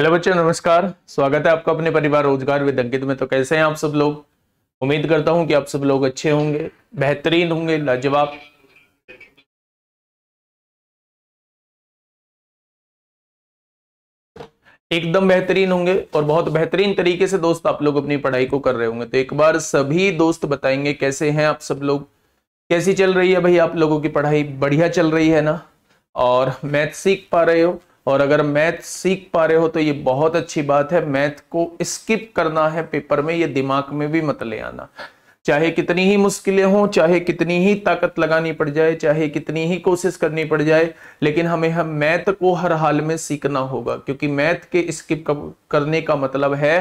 Hello बच्चों नमस्कार स्वागत है आपका अपने परिवार रोजगार विद अंकित में तो कैसे हैं आप सब लोग उम्मीद करता हूं कि आप सब लोग अच्छे होंगे बेहतरीन होंगे लाजवाब एकदम बेहतरीन होंगे और बहुत बेहतरीन तरीके से दोस्त आप लोग अपनी पढ़ाई को कर रहे होंगे तो एक बार सभी दोस्त बताएंगे कैसे हैं आप सब लोग कैसी चल रही है भाई आप लोगों की पढ़ाई बढ़िया चल रही है ना और मैथ सीख पा रहे हो और अगर मैथ सीख पा रहे हो तो ये बहुत अच्छी बात है मैथ को स्किप करना है पेपर में ये दिमाग में भी मत ले आना चाहे कितनी ही मुश्किलें हों चाहे कितनी ही ताकत लगानी पड़ जाए चाहे कितनी ही कोशिश करनी पड़ जाए लेकिन हमें हम मैथ को हर हाल में सीखना होगा क्योंकि मैथ के स्किप करने का मतलब है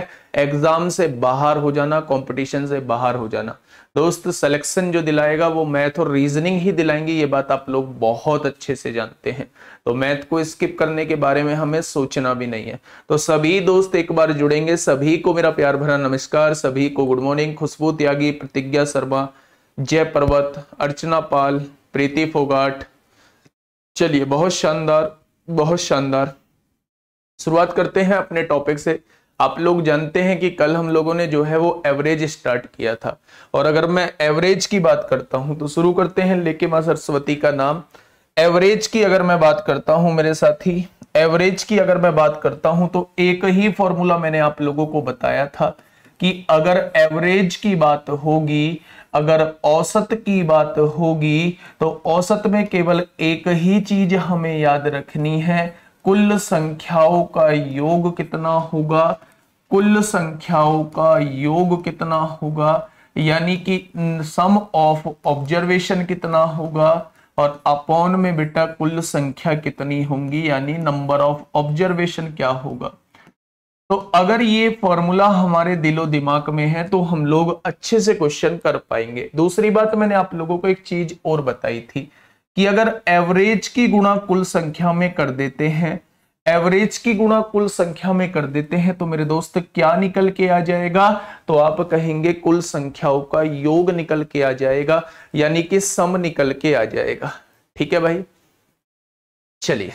एग्जाम से बाहर हो जाना कंपटीशन से बाहर हो जाना दोस्त सिलेक्शन जो दिलाएगा वो मैथ और रीजनिंग ही दिलाएंगे ये बात आप लोग बहुत अच्छे से जानते हैं तो मैथ को स्किप करने के बारे में हमें सोचना भी नहीं है तो सभी दोस्त एक बार जुड़ेंगे सभी को मेरा प्यार भरा नमस्कार सभी को गुड मॉर्निंग खुशबू त्यागी प्रतिज्ञा शर्मा जय पर्वत अर्चना पाल प्रीति फोगाट चलिए बहुत शानदार बहुत शानदार शुरुआत करते हैं अपने टॉपिक से आप लोग जानते हैं कि कल हम लोगों ने जो है वो एवरेज स्टार्ट किया था और अगर मैं एवरेज की बात करता हूं तो शुरू करते हैं लेके माँ सरस्वती का नाम एवरेज की अगर मैं बात करता हूं मेरे साथी एवरेज की अगर मैं बात करता हूं तो एक ही फॉर्मूला मैंने आप लोगों को बताया था कि अगर एवरेज की बात होगी अगर औसत की बात होगी तो औसत में केवल एक ही चीज हमें याद रखनी है कुल संख्याओं का योग कितना होगा कुल संख्याओं का योग कितना होगा यानी कि सम ऑफ ऑब्जर्वेशन कितना होगा और अपॉन में बेटा कुल संख्या कितनी होंगी यानी नंबर ऑफ ऑब्जर्वेशन क्या होगा तो अगर ये फॉर्मूला हमारे दिलो दिमाग में है तो हम लोग अच्छे से क्वेश्चन कर पाएंगे दूसरी बात मैंने आप लोगों को एक चीज और बताई थी कि अगर एवरेज की गुणा कुल संख्या में कर देते हैं एवरेज की गुणा कुल संख्या में कर देते हैं तो मेरे दोस्त क्या निकल के आ जाएगा तो आप कहेंगे कुल संख्याओं का योग निकल के आ जाएगा यानी कि सम निकल के आ जाएगा ठीक है भाई चलिए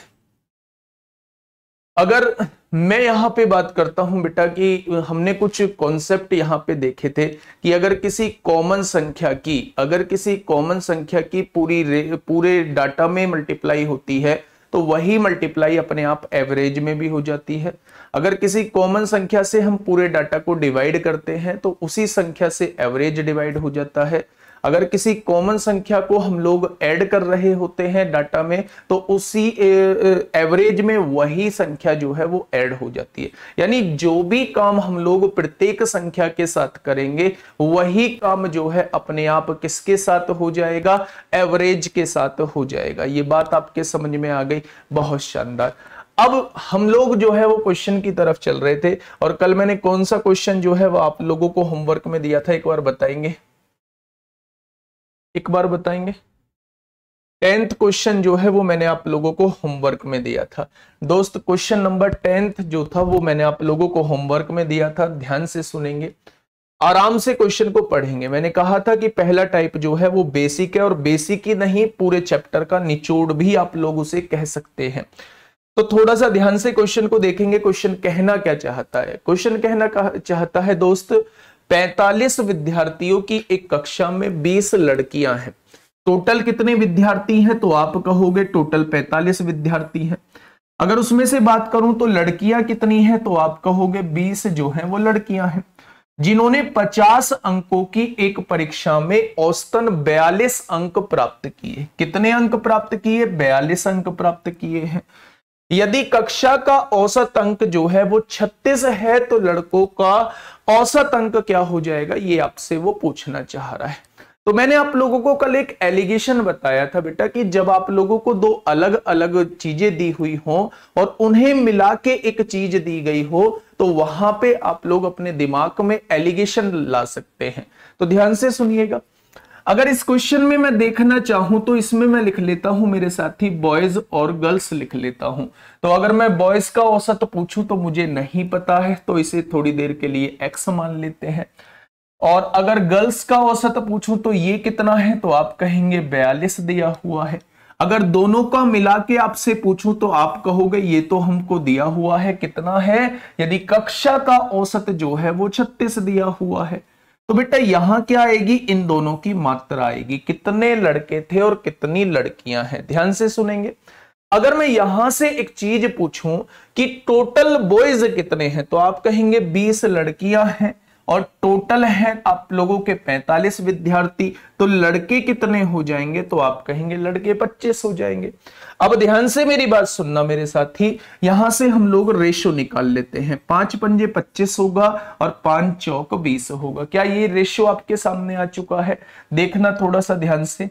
अगर मैं यहाँ पे बात करता हूं बेटा कि हमने कुछ कॉन्सेप्ट यहाँ पे देखे थे कि अगर किसी कॉमन संख्या की अगर किसी कॉमन संख्या की पूरी पूरे डाटा में मल्टीप्लाई होती है तो वही मल्टीप्लाई अपने आप एवरेज में भी हो जाती है अगर किसी कॉमन संख्या से हम पूरे डाटा को डिवाइड करते हैं तो उसी संख्या से एवरेज डिवाइड हो जाता है अगर किसी कॉमन संख्या को हम लोग ऐड कर रहे होते हैं डाटा में तो उसी एवरेज में वही संख्या जो है वो ऐड हो जाती है यानी जो भी काम हम लोग प्रत्येक संख्या के साथ करेंगे वही काम जो है अपने आप किसके साथ हो जाएगा एवरेज के साथ हो जाएगा ये बात आपके समझ में आ गई बहुत शानदार अब हम लोग जो है वो क्वेश्चन की तरफ चल रहे थे और कल मैंने कौन सा क्वेश्चन जो है वो आप लोगों को होमवर्क में दिया था एक बार बताएंगे एक बार बताएंगे टेंथ क्वेश्चन जो है वो मैंने आप लोगों को होमवर्क में दिया था दोस्त क्वेश्चन नंबर टेंथ जो था वो मैंने आप लोगों को होमवर्क में दिया था ध्यान से सुनेंगे आराम से क्वेश्चन को पढ़ेंगे मैंने कहा था कि पहला टाइप जो है वो बेसिक है और बेसिक ही नहीं पूरे चैप्टर का निचोड़ भी आप लोग उसे कह सकते हैं तो थोड़ा सा ध्यान से क्वेश्चन को देखेंगे क्वेश्चन कहना क्या चाहता है क्वेश्चन कहना चाहता है दोस्त 45 विद्यार्थियों की एक कक्षा में 20 लड़कियां हैं टोटल कितने विद्यार्थी हैं तो आप कहोगे टोटल 45 विद्यार्थी हैं अगर उसमें से बात करूं तो लड़कियां कितनी हैं तो आप कहोगे 20 जो हैं वो लड़कियां हैं जिन्होंने 50 अंकों की एक परीक्षा में औसतन 42 अंक प्राप्त किए कितने अंक प्राप्त किए 42 अंक प्राप्त किए हैं यदि कक्षा का औसत अंक जो है वो 36 है तो लड़कों का औसत अंक क्या हो जाएगा ये आपसे वो पूछना चाह रहा है तो मैंने आप लोगों को कल एक एलिगेशन बताया था बेटा कि जब आप लोगों को दो अलग अलग चीजें दी हुई हो और उन्हें मिला के एक चीज दी गई हो तो वहां पे आप लोग अपने दिमाग में एलिगेशन ला सकते हैं तो ध्यान से सुनिएगा अगर इस क्वेश्चन में मैं देखना चाहूं तो इसमें मैं लिख लेता हूं मेरे साथी बॉयज और गर्ल्स लिख लेता हूं तो अगर मैं बॉयज का औसत तो पूछूं तो मुझे नहीं पता है तो इसे थोड़ी देर के लिए एक्स मान लेते हैं और अगर गर्ल्स का औसत पूछूं तो ये कितना है तो आप कहेंगे बयालीस दिया हुआ है अगर दोनों का मिला के आपसे पूछूं तो आप कहोगे ये तो हमको दिया हुआ है कितना है यदि कक्षा का औसत जो है वो छत्तीस दिया हुआ है तो बेटा यहां क्या आएगी इन दोनों की मात्रा आएगी कितने लड़के थे और कितनी लड़कियां हैं ध्यान से सुनेंगे अगर मैं यहां से एक चीज पूछूं कि टोटल बॉयज कितने हैं तो आप कहेंगे 20 लड़कियां हैं और टोटल है आप लोगों के 45 विद्यार्थी तो लड़के कितने हो जाएंगे तो आप कहेंगे लड़के 25 हो जाएंगे अब ध्यान से मेरी बात सुनना मेरे साथी यहां से हम लोग रेशो निकाल लेते हैं पांच पंजे 25 होगा और पांच चौक 20 होगा क्या ये रेशो आपके सामने आ चुका है देखना थोड़ा सा ध्यान से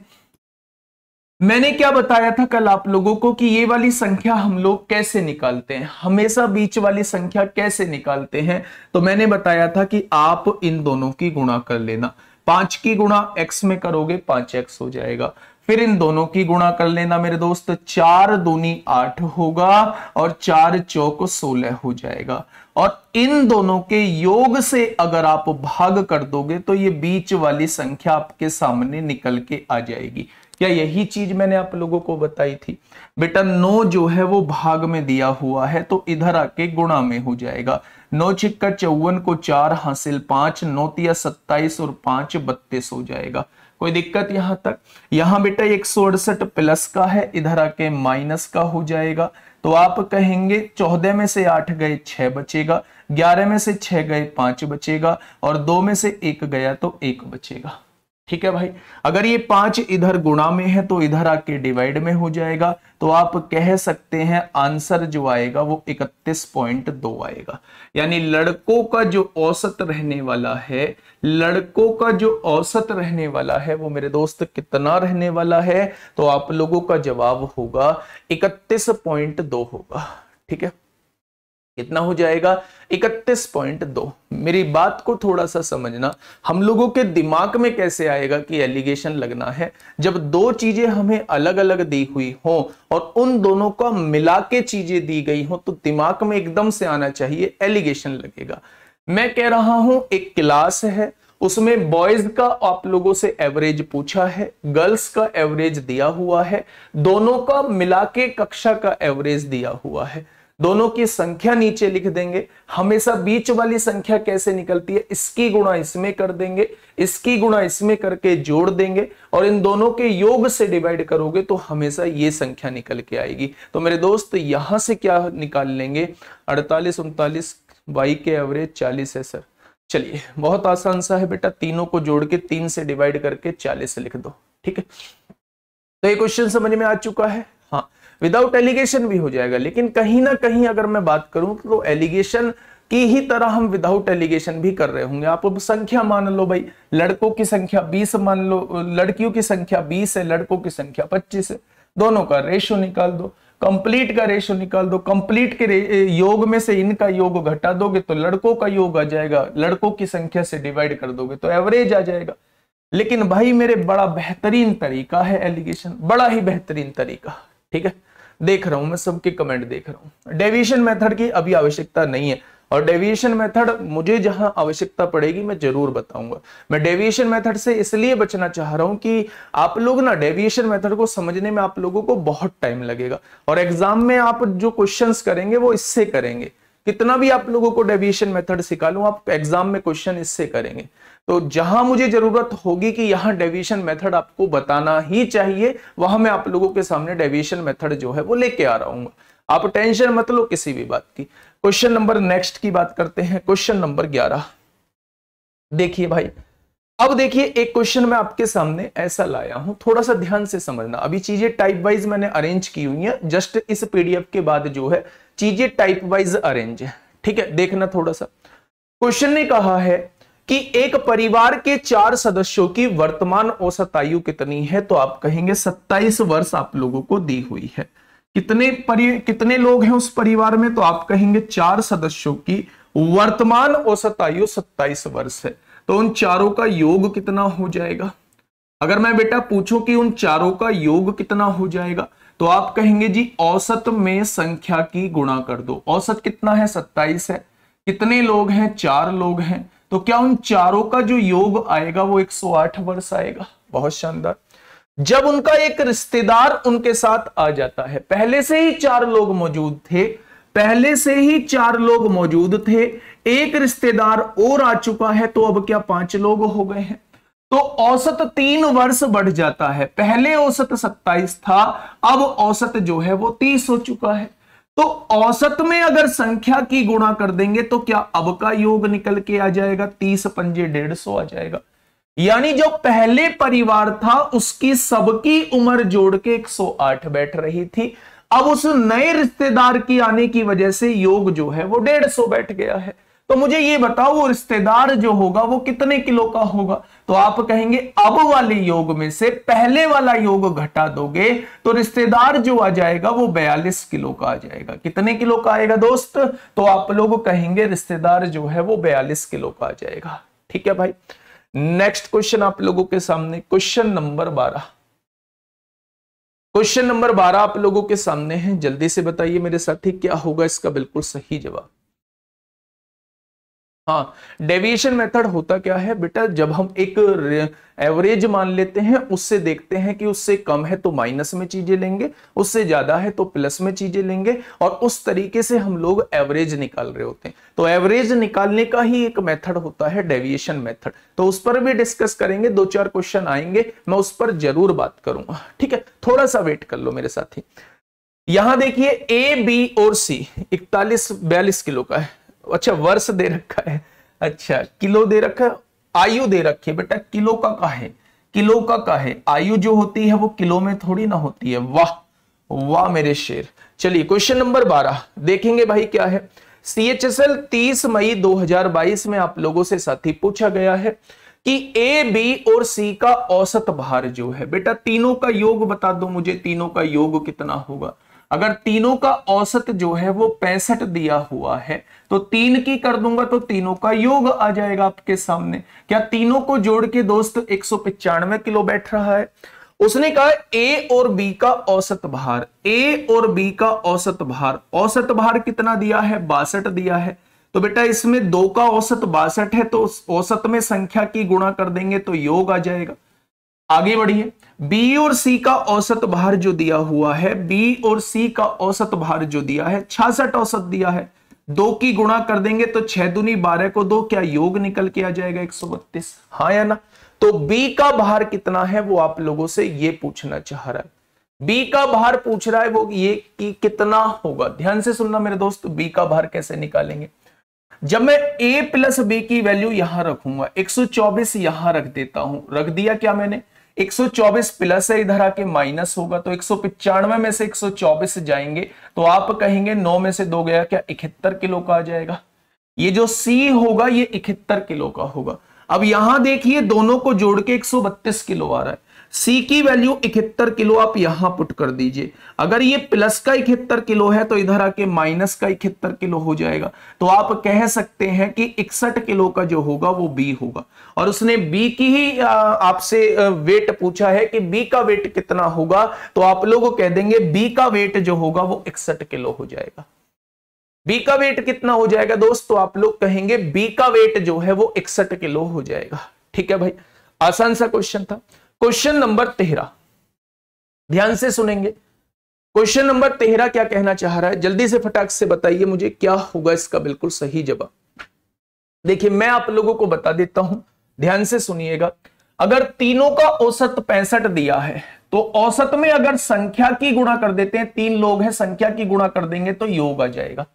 मैंने क्या बताया था कल आप लोगों को कि ये वाली संख्या हम लोग कैसे निकालते हैं हमेशा बीच वाली संख्या कैसे निकालते हैं तो मैंने बताया था कि आप इन दोनों की गुणा कर लेना पांच की गुणा एक्स में करोगे पांच एक्स हो जाएगा फिर इन दोनों की गुणा कर लेना मेरे दोस्त चार दूनी आठ होगा और चार चौक सोलह हो जाएगा और इन दोनों के योग से अगर आप भाग कर दोगे तो ये बीच वाली संख्या आपके सामने निकल के आ जाएगी या यही चीज मैंने आप लोगों को बताई थी बेटा नो जो है वो भाग में दिया हुआ है तो इधर आके गुणा में हो जाएगा नौ छिक्का चौवन को चार हासिल पांच नौतिया सत्ताईस और पांच बत्तीस हो जाएगा कोई दिक्कत यहां तक यहां बेटा एक प्लस का है इधर आके माइनस का हो जाएगा तो आप कहेंगे चौदह में से आठ गए छह बचेगा ग्यारह में से छह गए पांच बचेगा और दो में से एक गया तो एक बचेगा ठीक है भाई अगर ये पांच इधर गुणा में है तो इधर आके डिवाइड में हो जाएगा तो आप कह सकते हैं आंसर जो आएगा वो इकतीस पॉइंट दो आएगा यानी लड़कों का जो औसत रहने वाला है लड़कों का जो औसत रहने वाला है वो मेरे दोस्त कितना रहने वाला है तो आप लोगों का जवाब होगा इकतीस पॉइंट दो होगा ठीक है कितना हो जाएगा 31.2 मेरी बात को थोड़ा सा समझना हम लोगों के दिमाग में कैसे आएगा कि एलिगेशन लगना है जब दो चीजें हमें अलग अलग दी हुई हो और उन दोनों का मिला के चीजें दी गई हो तो दिमाग में एकदम से आना चाहिए एलिगेशन लगेगा मैं कह रहा हूं एक क्लास है उसमें बॉयज का आप लोगों से एवरेज पूछा है गर्ल्स का एवरेज दिया हुआ है दोनों का मिला के कक्षा का एवरेज दिया हुआ है दोनों की संख्या नीचे लिख देंगे हमेशा बीच वाली संख्या कैसे निकलती है इसकी गुणा इसमें कर देंगे इसकी गुणा इसमें करके जोड़ देंगे और इन दोनों के योग से डिवाइड करोगे तो हमेशा ये संख्या निकल के आएगी तो मेरे दोस्त यहां से क्या निकाल लेंगे अड़तालीस उनतालीस वाई के एवरेज चालीस है सर चलिए बहुत आसान सा है बेटा तीनों को जोड़ के तीन से डिवाइड करके चालीस लिख दो ठीक है तो ये क्वेश्चन समझ में आ चुका है हाँ विदाउट एलिगेशन भी हो जाएगा लेकिन कहीं ना कहीं अगर मैं बात करूं तो एलिगेशन की ही तरह हम विदाउट एलिगेशन भी कर रहे होंगे आप संख्या मान लो भाई लड़कों की संख्या 20 मान लो लड़कियों की संख्या 20 है लड़कों की संख्या 25 है दोनों का रेशो निकाल दो कंप्लीट का रेशो निकाल दो कंप्लीट के योग में से इनका योग घटा दोगे तो लड़कों का योग आ जाएगा लड़कों की संख्या से डिवाइड कर दोगे तो एवरेज आ जाएगा लेकिन भाई मेरे बड़ा बेहतरीन तरीका है एलिगेशन बड़ा ही बेहतरीन तरीका ठीक है देख रहा हूं मैं सबके कमेंट देख रहा हूं डेविएशन मेथड की अभी आवश्यकता नहीं है और डेविएशन मेथड मुझे जहां आवश्यकता पड़ेगी मैं जरूर बताऊंगा मैं डेविएशन मेथड से इसलिए बचना चाह रहा हूं कि आप लोग ना डेविएशन मेथड को समझने में आप लोगों को बहुत टाइम लगेगा और एग्जाम में आप जो क्वेश्चंस करेंगे वो इससे करेंगे कितना भी आप लोगों को डेविएशन मेथड सिखा लू आप एग्जाम में क्वेश्चन इससे करेंगे तो जहां मुझे जरूरत होगी कि यहाँ डेविएशन मेथड आपको बताना ही चाहिए वहां मैं आप लोगों के सामने डेविएशन मेथड जो है वो लेके आ रहा हूँ आप टेंशन मत लो किसी भी बात की क्वेश्चन नंबर नेक्स्ट की बात करते हैं क्वेश्चन नंबर ग्यारह देखिए भाई अब देखिए एक क्वेश्चन मैं आपके सामने ऐसा लाया हूं थोड़ा सा ध्यान से समझना अभी चीजें टाइप वाइज मैंने अरेंज की हुई है जस्ट इस पीडीएफ के बाद जो है चीजें टाइप वाइज अरेंज है ठीक है देखना थोड़ा सा क्वेश्चन ने कहा है कि एक परिवार के चार सदस्यों की वर्तमान औसत आयु कितनी है तो आप कहेंगे 27 वर्ष आप लोगों को दी हुई है कितने परि कितने लोग हैं उस परिवार में तो आप कहेंगे चार सदस्यों की वर्तमान औसत आयु 27 वर्ष है तो उन चारों का योग कितना हो जाएगा अगर मैं बेटा पूछूं कि उन चारों का योग कितना हो जाएगा तो आप कहेंगे जी औसत में संख्या की गुणा कर दो औसत कितना है सत्ताईस है कितने लोग हैं चार लोग हैं तो क्या उन चारों का जो योग आएगा वो 108 वर्ष आएगा बहुत शानदार जब उनका एक रिश्तेदार उनके साथ आ जाता है पहले से ही चार लोग मौजूद थे पहले से ही चार लोग मौजूद थे एक रिश्तेदार और आ चुका है तो अब क्या पांच लोग हो गए हैं तो औसत तीन वर्ष बढ़ जाता है पहले औसत सत्ताईस था अब औसत जो है वो तीस हो चुका है तो औसत में अगर संख्या की गुणा कर देंगे तो क्या अब का योग निकल के आ जाएगा तीस पंजे डेढ़ सौ आ जाएगा यानी जो पहले परिवार था उसकी सबकी उम्र जोड़ के 108 बैठ रही थी अब उस नए रिश्तेदार की आने की वजह से योग जो है वो डेढ़ सौ बैठ गया है तो मुझे ये बताओ वो रिश्तेदार जो होगा वो कितने किलो का होगा तो आप कहेंगे अब वाले योग में से पहले वाला योग घटा दोगे तो रिश्तेदार जो आ जाएगा वो 42 किलो का आ जाएगा कितने किलो का आएगा दोस्त तो आप लोग कहेंगे रिश्तेदार जो है वो 42 किलो का आ जाएगा ठीक है भाई नेक्स्ट क्वेश्चन आप लोगों के सामने क्वेश्चन नंबर बारह क्वेश्चन नंबर बारह आप लोगों के सामने है जल्दी से बताइए मेरे साथी क्या होगा इसका बिल्कुल सही जवाब हाँ डेविएशन मेथड होता क्या है बेटा जब हम एक एवरेज मान लेते हैं उससे देखते हैं कि उससे कम है तो माइनस में चीजें लेंगे उससे ज्यादा है तो प्लस में चीजें लेंगे और उस तरीके से हम लोग एवरेज निकाल रहे होते हैं तो एवरेज निकालने का ही एक मेथड होता है डेविएशन मेथड तो उस पर भी डिस्कस करेंगे दो चार क्वेश्चन आएंगे मैं उस पर जरूर बात करूंगा ठीक है थोड़ा सा वेट कर लो मेरे साथी यहां देखिए ए बी और सी इकतालीस बयालीस किलो का है अच्छा वर्ष दे रखा है अच्छा किलो दे रखा है आयु दे रखी बेटा किलो का का है किलो का का है आयु जो होती है वो किलो में थोड़ी ना होती है वाह वाह मेरे शेर चलिए क्वेश्चन नंबर बारह देखेंगे भाई क्या है सी एच एस एल तीस मई 2022 में आप लोगों से साथी पूछा गया है कि ए बी और सी का औसत भार जो है बेटा तीनों का योग बता दो मुझे तीनों का योग कितना होगा अगर तीनों का औसत जो है वो पैंसठ दिया हुआ है तो तीन की कर दूंगा तो तीनों का योग आ जाएगा आपके सामने क्या तीनों को जोड़ के दोस्त एक किलो बैठ रहा है उसने कहा ए और बी का औसत भार ए और बी का औसत भार औसत भार कितना दिया है बासठ दिया है तो बेटा इसमें दो का औसत बासठ है तो औसत में संख्या की गुणा कर देंगे तो योग आ जाएगा आगे बढ़िए बी और सी का औसत भार जो दिया हुआ है बी और सी का औसत भार जो दिया है छियासठ औसत दिया है दो की गुणा कर देंगे तो छह दुनी बारह को दो क्या योग निकल के आ जाएगा एक सौ बत्तीस हाँ या ना तो बी का भार कितना है वो आप लोगों से ये पूछना चाह रहा है बी का भार पूछ रहा है वो ये कि कितना होगा ध्यान से सुनना मेरे दोस्त बी का भार कैसे निकालेंगे जब मैं ए प्लस बी की वैल्यू यहां रखूंगा 124 यहां रख देता हूं रख दिया क्या मैंने 124 प्लस है इधर आके माइनस होगा तो एक में से 124 जाएंगे तो आप कहेंगे 9 में से दो गया क्या इकहत्तर किलो का आ जाएगा ये जो सी होगा ये इकहत्तर किलो का होगा अब यहां देखिए दोनों को जोड़ के 132 किलो आ रहा है सी की वैल्यू इकहत्तर किलो आप यहां पुट कर दीजिए अगर ये प्लस का इकहत्तर किलो है तो इधर आके माइनस का इकहत्तर किलो हो जाएगा तो आप कह सकते हैं कि इकसठ किलो का जो होगा वो बी होगा और उसने बी की ही आपसे वेट पूछा है कि बी का वेट कितना होगा तो आप लोग कह देंगे बी का वेट जो होगा वो इकसठ किलो हो जाएगा बी का वेट कितना हो जाएगा दोस्त तो आप लोग कहेंगे बी का वेट जो है वो इकसठ किलो हो जाएगा ठीक है भाई आसान सा क्वेश्चन था क्वेश्चन नंबर तेरह ध्यान से सुनेंगे क्वेश्चन नंबर तेरह क्या कहना चाह रहा है जल्दी से फटाक से बताइए मुझे क्या होगा इसका बिल्कुल सही जवाब देखिए मैं आप लोगों को बता देता हूं ध्यान से सुनिएगा अगर तीनों का औसत पैंसठ दिया है तो औसत में अगर संख्या की गुणा कर देते हैं तीन लोग हैं संख्या की गुणा कर देंगे तो योग आ जाएगा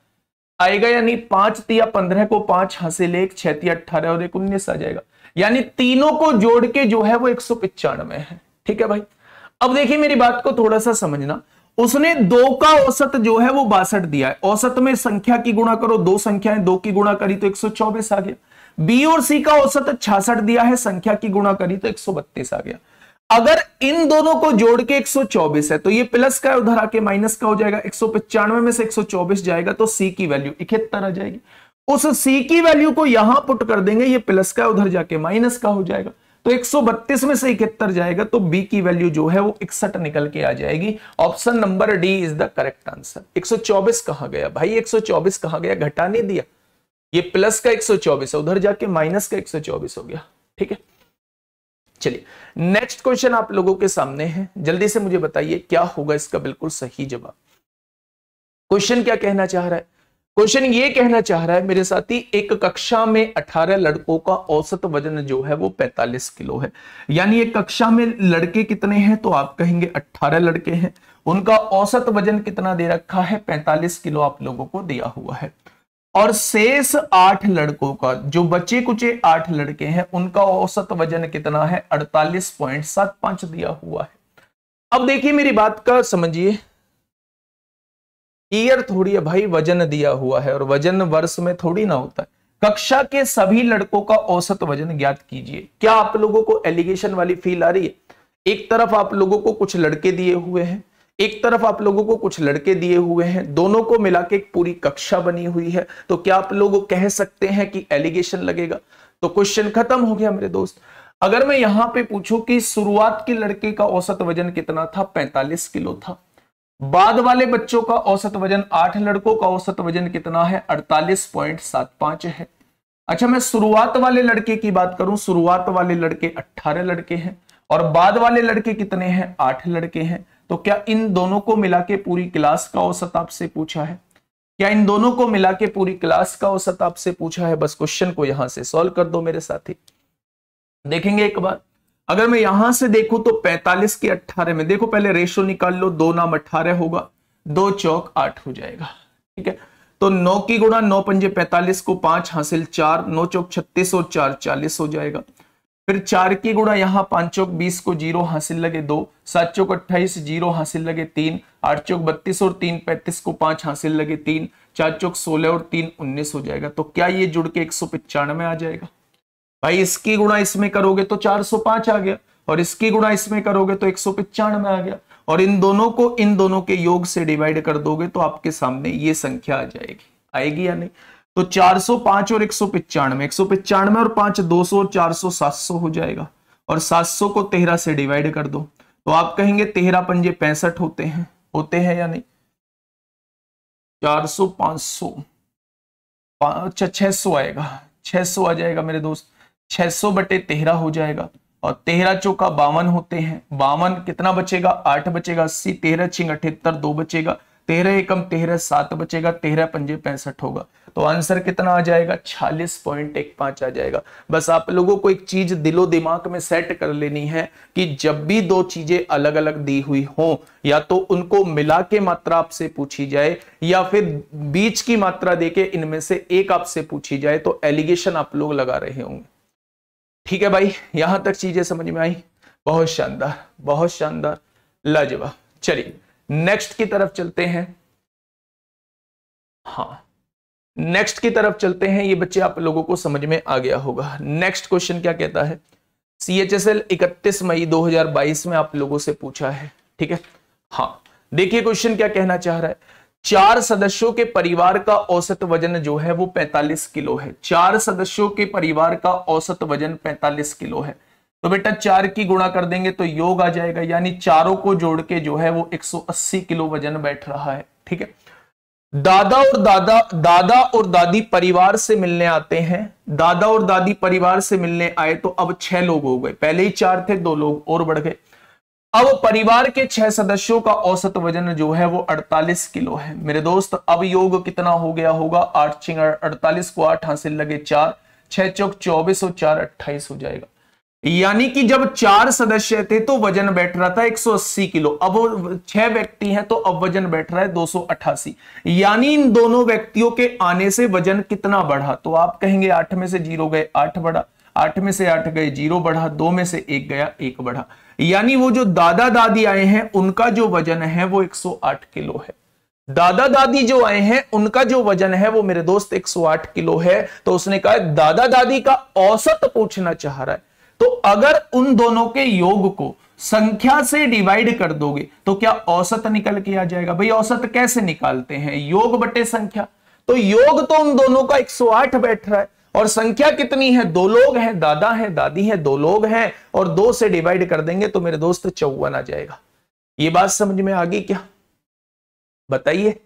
आएगा यानी पांच तिया पंद्रह को पांच हासिल एक छह तिया अट्ठारह और एक उन्नीस आ जाएगा यानी तीनों को जोड़ के जो है वो एक है ठीक है भाई अब देखिए मेरी बात को थोड़ा सा समझना उसने दो का औसत जो है वो बासठ दिया है औसत में संख्या की गुणा करो दो संख्याएं दो की गुणा करी तो 124 आ गया बी और सी का औसत छियासठ दिया है संख्या की गुणा करी तो 132 आ गया अगर इन दोनों को जोड़ के 124 है तो ये प्लस का उधर आके माइनस का हो जाएगा एक में से 124 जाएगा तो सी की वैल्यू इकहत्तर आ जाएगी उस सी की वैल्यू को यहां पुट कर देंगे ये प्लस का उधर जाके माइनस का हो जाएगा तो 132 में से इकहत्तर जाएगा तो बी की वैल्यू जो है वो इकसठ निकल के आ जाएगी option number D is the correct answer 124 कहा गया भाई 124 कहा गया घटा नहीं दिया ये प्लस का 124 है उधर जाके माइनस का 124 हो गया ठीक है चलिए नेक्स्ट क्वेश्चन आप लोगों के सामने है जल्दी से मुझे बताइए क्या होगा इसका बिल्कुल सही जवाब क्वेश्चन क्या कहना चाह रहा है क्वेश्चन ये कहना चाह रहा है मेरे साथी एक कक्षा में 18 लड़कों का औसत वजन जो है वो 45 किलो है यानी एक कक्षा में लड़के कितने हैं तो आप कहेंगे 18 लड़के हैं उनका औसत वजन कितना दे रखा है 45 किलो आप लोगों को दिया हुआ है और शेष आठ लड़कों का जो बचे कुचे आठ लड़के हैं उनका औसत वजन कितना है अड़तालीस दिया हुआ है अब देखिए मेरी बात का समझिए ईयर थोड़ी है भाई वजन दिया हुआ है और वजन वर्ष में थोड़ी ना होता है कक्षा के सभी लड़कों का औसत वजन ज्ञात कीजिए क्या आप लोगों को एलिगेशन वाली फील आ रही है एक तरफ आप लोगों को कुछ लड़के दिए हुए हैं एक तरफ आप लोगों को कुछ लड़के दिए हुए हैं दोनों को मिला के पूरी कक्षा बनी हुई है तो क्या आप लोग कह सकते हैं कि एलिगेशन लगेगा तो क्वेश्चन खत्म हो गया मेरे दोस्त अगर मैं यहां पे पूछूं कि शुरुआत के लड़के का औसत वजन कितना था 45 किलो था बाद वाले बच्चों का औसत वजन आठ लड़कों का औसत वजन कितना है अड़तालीस पॉइंट सात पांच है अच्छा मैं शुरुआत वाले लड़के की बात करूं शुरुआत वाले लड़के अट्ठारह लड़के हैं और बाद वाले लड़के कितने हैं आठ लड़के हैं तो क्या इन दोनों को मिला के पूरी क्लास का औसत आपसे पूछा है क्या इन दोनों को मिला के पूरी क्लास का औसत आपसे पूछा है बस क्वेश्चन को यहां से सॉल्व कर दो मेरे साथी देखेंगे एक बार अगर मैं यहां से देखूं तो 45 के 18 में देखो पहले रेशो निकाल लो दो नाम अठारह होगा दो चौक आठ हो जाएगा ठीक है तो नौ की गुणा नौ पंजे पैंतालीस को पांच हासिल चार नौ चौक छत्तीस और चार चालीस हो जाएगा फिर चार की गुणा यहाँ पांच चौक बीस को जीरो हासिल लगे दो सात चौक अट्ठाईस जीरो हासिल लगे तीन आठ चौक बत्तीस और तीन पैंतीस को पांच हासिल लगे तीन चार चौक सोलह और तीन उन्नीस हो जाएगा तो क्या ये जुड़ के एक सौ आ जाएगा भाई इसकी गुणा इसमें करोगे तो 405 आ गया और इसकी गुणा इसमें करोगे तो एक में आ गया और इन दोनों को इन दोनों के योग से डिवाइड कर दोगे तो आपके सामने ये संख्या आ जाएगी आएगी या नहीं तो 405 और एक सौ पिचानवे एक सौ पिचानवे और पांच दो सौ और चार सौ सात सौ हो जाएगा और सात सौ को तेरह से डिवाइड कर दो तो आप कहेंगे तेरह पंजे पैंसठ होते हैं होते हैं या नहीं चार सौ पांच सौ अच्छा छह सौ आएगा छह सौ आ जाएगा मेरे दोस्त छह सौ बटे तेहरा हो जाएगा और तेरह चौका बावन होते हैं बावन कितना बचेगा आठ बचेगा अस्सी तेरह छिंग अठहत्तर दो बचेगा तेरह एकम तेरह सात बचेगा तेरह पंजे पैंसठ होगा तो आंसर कितना आ जाएगा छियालीस पॉइंट एक पांच आ जाएगा बस आप लोगों को एक चीज दिलो दिमाग में सेट कर लेनी है कि जब भी दो चीजें अलग अलग दी हुई हो या तो उनको मिला के मात्रा आपसे पूछी जाए या फिर बीच की मात्रा देके इनमें से एक आपसे पूछी जाए तो एलिगेशन आप लोग लगा रहे होंगे ठीक है भाई यहां तक चीजें समझ में आई बहुत शानदार बहुत शानदार लाजवाब चलिए नेक्स्ट की तरफ चलते हैं हाँ नेक्स्ट की तरफ चलते हैं ये बच्चे आप लोगों को समझ में आ गया होगा नेक्स्ट क्वेश्चन क्या कहता है सी एच एस एल इकतीस मई 2022 में आप लोगों से पूछा है ठीक है हाँ देखिए क्वेश्चन क्या कहना चाह रहा है चार सदस्यों के परिवार का औसत वजन जो है वो 45 किलो है चार सदस्यों के परिवार का औसत वजन 45 किलो है तो बेटा चार की गुणा कर देंगे तो योग आ जाएगा यानी चारों को जोड़ के जो है वो 180 किलो वजन बैठ रहा है ठीक है दादा और दादा दादा और दादी परिवार से मिलने आते हैं दादा और दादी परिवार से मिलने आए तो अब छह लोग हो गए पहले ही चार थे दो लोग और बढ़ गए अब परिवार के छह सदस्यों का औसत वजन जो है वो 48 किलो है मेरे दोस्त अब योग कितना हो गया होगा आठ छिंग अड़तालीस को आठ हासिल लगे चार छह चौक चौबीस और चार अट्ठाईस हो जाएगा यानी कि जब चार सदस्य थे तो वजन बैठ रहा था 180 किलो अब वो छह व्यक्ति हैं तो अब वजन बैठ रहा है दो यानी इन दोनों व्यक्तियों के आने से वजन कितना बढ़ा तो आप कहेंगे आठ में से जीरो गए आठ बढ़ा आठ में से आठ गए जीरो बढ़ा दो में से एक गया एक बढ़ा यानी वो जो दादा दादी आए हैं उनका जो वजन है वो 108 किलो है दादा दादी जो आए हैं उनका जो वजन है वो मेरे दोस्त 108 किलो है तो उसने कहा दादा दादी का औसत पूछना चाह रहा है तो अगर उन दोनों के योग को संख्या से डिवाइड कर दोगे तो क्या औसत निकल के आ जाएगा भाई औसत कैसे निकालते हैं योग बटे संख्या तो योग तो उन दोनों का 108 बैठ रहा है और संख्या कितनी है दो लोग हैं दादा है दादी है दो लोग हैं और दो से डिवाइड कर देंगे तो मेरे दोस्त चौवन आ जाएगा ये बात समझ में आ गई क्या बताइए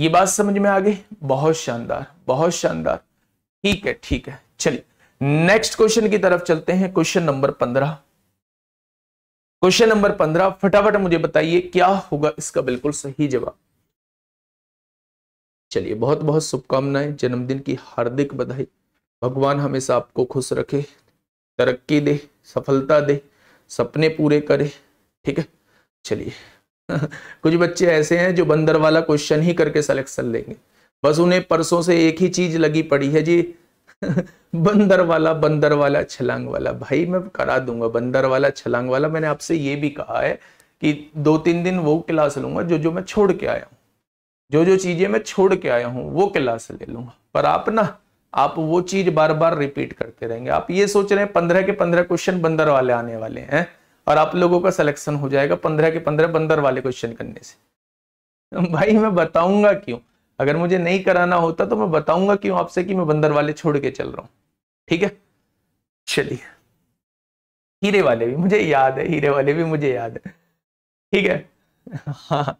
ये बात समझ में आ गई बहुत शानदार बहुत शानदार ठीक है ठीक है चलिए नेक्स्ट क्वेश्चन की तरफ चलते हैं क्वेश्चन नंबर पंद्रह क्वेश्चन नंबर पंद्रह फटाफट मुझे बताइए क्या होगा इसका बिल्कुल सही जवाब चलिए बहुत बहुत शुभकामनाएं जन्मदिन की हार्दिक बधाई भगवान हमेशा आपको खुश रखे तरक्की दे सफलता दे सपने पूरे करे ठीक है चलिए कुछ बच्चे ऐसे हैं जो बंदर वाला क्वेश्चन ही करके सिलेक्शन लेंगे बस उन्हें परसों से एक ही चीज लगी पड़ी है जी बंदर वाला बंदर वाला छलांग वाला भाई मैं करा दूंगा बंदर वाला छलांग वाला मैंने आपसे ये भी कहा है कि दो तीन दिन वो क्लास लूंगा जो जो मैं छोड़ के आया हूँ जो जो चीजें मैं छोड़ के आया हूँ वो क्लास ले लूंगा पर आप ना आप वो चीज बार बार रिपीट करते रहेंगे आप ये सोच रहे हैं पंद्रह के पंद्रह क्वेश्चन बंदर वाले आने वाले हैं और आप लोगों का सिलेक्शन हो जाएगा पंद्रह के पंद्रह बंदर वाले क्वेश्चन करने से भाई मैं बताऊंगा क्यों अगर मुझे नहीं कराना होता तो मैं बताऊंगा क्यों आपसे कि मैं बंदर वाले छोड़ के चल रहा हूं ठीक है चलिए हीरे वाले भी मुझे याद है हीरे वाले भी मुझे याद है ठीक है हाँ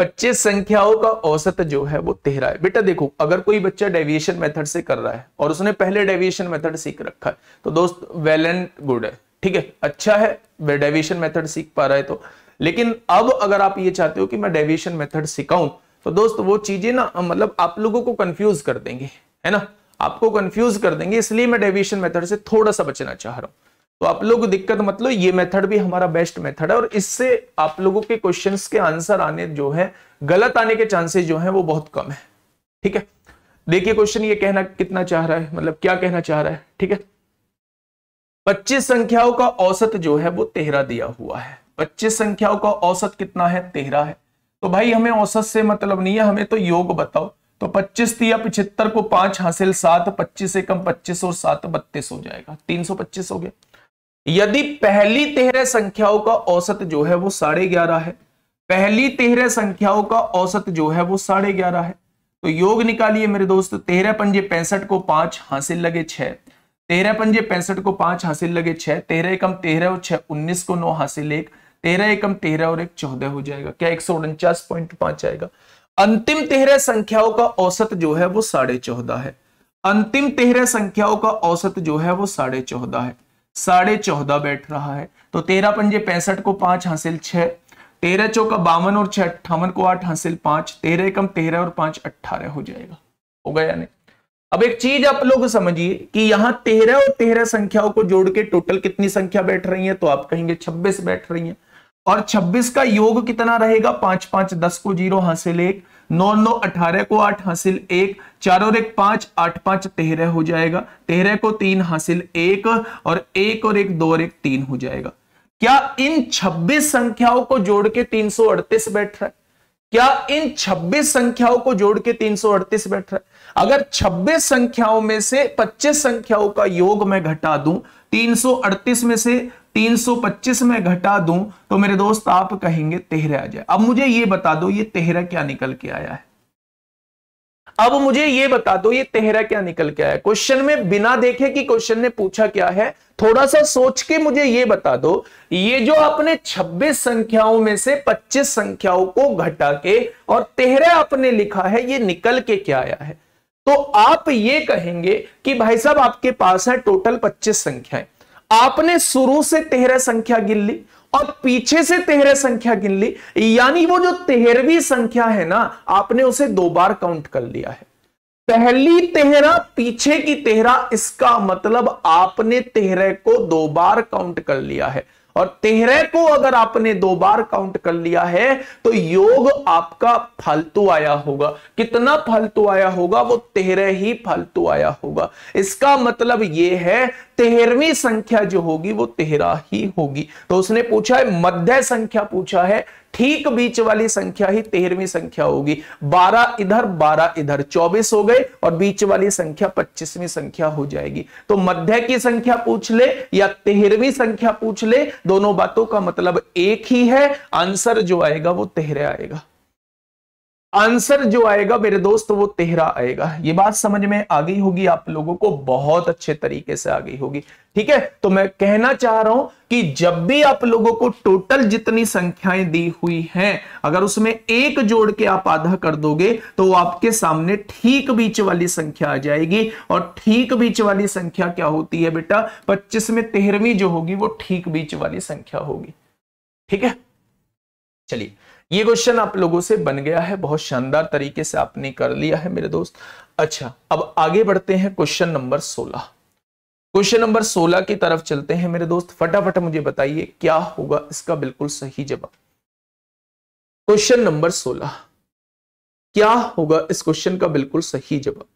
पच्चीस संख्याओं का औसत जो है वो तेरह है बेटा देखो अगर कोई बच्चा डेविएशन मेथड से कर रहा है और उसने पहले डेविएशन मेथड सीख रखा है तो दोस्त वेल एंड गुड है ठीक है अच्छा है डेविएशन मेथड सीख पा रहा है तो लेकिन अब अगर आप ये चाहते हो कि मैं डेविएशन मेथड सिखाऊं तो दोस्त वो चीजें ना मतलब आप लोगों को कंफ्यूज कर देंगे है ना आपको कंफ्यूज कर देंगे इसलिए मैं डेविएशन मेथड से थोड़ा सा बचना चाह रहा हूं तो आप लोग दिक्कत मत लो ये मेथड भी हमारा बेस्ट मेथड है और इससे आप लोगों के क्वेश्चंस के आंसर आने जो है गलत आने के चांसेस जो है वो बहुत कम है ठीक है देखिए क्वेश्चन ये कहना कितना चाह रहा है मतलब क्या कहना चाह रहा है ठीक है पच्चीस संख्याओं का औसत जो है वो तेहरा दिया हुआ है पच्चीस संख्याओं का औसत कितना है तेहरा है तो भाई हमें औसत से मतलब नहीं है हमें तो योग बताओ तो 25 दिया पिछहत्तर को पांच हासिल सात पच्चीस से कम पच्चीस और सात बत्तीस हो जाएगा 325 हो गया यदि पहली तेरह संख्याओं का औसत जो है वो साढ़े ग्यारह है पहली तेरह संख्याओं का औसत जो है वो साढ़े ग्यारह है तो योग निकालिए मेरे दोस्त तेरह पंजे पैंसठ को पांच हासिल लगे छह तेरह पंजे पैंसठ को पांच हासिल लगे छह तेरह एकम तेरह और छह उन्नीस को नौ हासिल एक तेरह एकम तेरह और एक चौदह हो जाएगा क्या एक सौ उनचास पॉइंट पांच आएगा अंतिम तेरह संख्याओं का औसत जो है वो साढ़े चौदह है अंतिम तेरह संख्याओं का औसत जो है वो साढ़े चौदह है साढ़े चौदह बैठ रहा है तो तेरह पंजे पैंसठ को पांच हासिल छह तेरह चौका बावन और छह अट्ठावन को आठ हासिल पांच तेरह कम तेरह और पांच अट्ठारह हो जाएगा हो गया नहीं अब एक चीज आप लोग समझिए कि यहां तेरह और तेरह संख्याओं को जोड़ के टोटल कितनी संख्या बैठ रही है तो आप कहेंगे छब्बीस बैठ रही है और छब्बीस का योग कितना रहेगा पांच पांच दस को जीरो हासिल एक नौ नौ अठारह को आठ हासिल एक चार और एक पांच आठ पांच तेरह हो जाएगा तेरह को तीन हासिल एक और एक और एक दो और एक तीन हो जाएगा क्या इन 26 संख्याओं को जोड़ के अड़तीस बैठ रहा है क्या इन 26 संख्याओं को जोड़ के अड़तीस बैठ रहा है अगर 26 संख्याओं में से 25 संख्याओं का योग मैं घटा दूं 338 में से 325 में घटा दूं तो मेरे दोस्त आप कहेंगे तेहरे आ जाए अब मुझे ये बता दो ये तेहरा क्या निकल के आया है अब मुझे ये बता दो ये तेहरा क्या निकल के आया क्वेश्चन में बिना देखे कि क्वेश्चन ने पूछा क्या है थोड़ा सा सोच के मुझे ये बता दो ये जो आपने 26 संख्याओं में से 25 संख्याओं को घटा के और तेहरा आपने लिखा है ये निकल के क्या आया है तो आप ये कहेंगे कि भाई साहब आपके पास है टोटल 25 संख्याएं आपने शुरू से तेहरे संख्या गिन ली और पीछे से तेहरे संख्या गिन ली यानी वो जो तेहरवी संख्या है ना आपने उसे दो बार काउंट कर लिया है पहली तेहरा पीछे की तेहरा इसका मतलब आपने तेहरे को दो बार काउंट कर लिया है और तेरह को अगर आपने दो बार काउंट कर लिया है तो योग आपका फालतू आया होगा कितना फालतू आया होगा वो तेरह ही फालतू आया होगा इसका मतलब ये है तेरहवीं संख्या जो होगी वो तेरह ही होगी तो उसने पूछा है मध्य संख्या पूछा है ठीक बीच वाली संख्या ही तेरहवीं संख्या होगी बारह इधर बारह इधर चौबीस हो गए और बीच वाली संख्या पच्चीसवीं संख्या हो जाएगी तो मध्य की संख्या पूछ ले या तेरहवीं संख्या पूछ ले दोनों बातों का मतलब एक ही है आंसर जो आएगा वो तेरह आएगा आंसर जो आएगा मेरे दोस्त वो तेहरा आएगा ये बात समझ में आ गई होगी आप लोगों को बहुत अच्छे तरीके से आ गई होगी ठीक है तो मैं कहना चाह रहा हूं कि जब भी आप लोगों को टोटल जितनी संख्याएं दी हुई हैं अगर उसमें एक जोड़ के आप आधा कर दोगे तो आपके सामने ठीक बीच वाली संख्या आ जाएगी और ठीक बीच वाली संख्या क्या होती है बेटा पच्चीस में तेरहवीं जो होगी वो ठीक बीच वाली संख्या होगी ठीक है चलिए ये क्वेश्चन आप लोगों से बन गया है बहुत शानदार तरीके से आपने कर लिया है मेरे दोस्त अच्छा अब आगे बढ़ते हैं क्वेश्चन नंबर सोलह क्वेश्चन नंबर सोलह की तरफ चलते हैं मेरे दोस्त फटाफट मुझे बताइए क्या होगा इसका बिल्कुल सही जवाब क्वेश्चन नंबर सोलह क्या होगा इस क्वेश्चन का बिल्कुल सही जवाब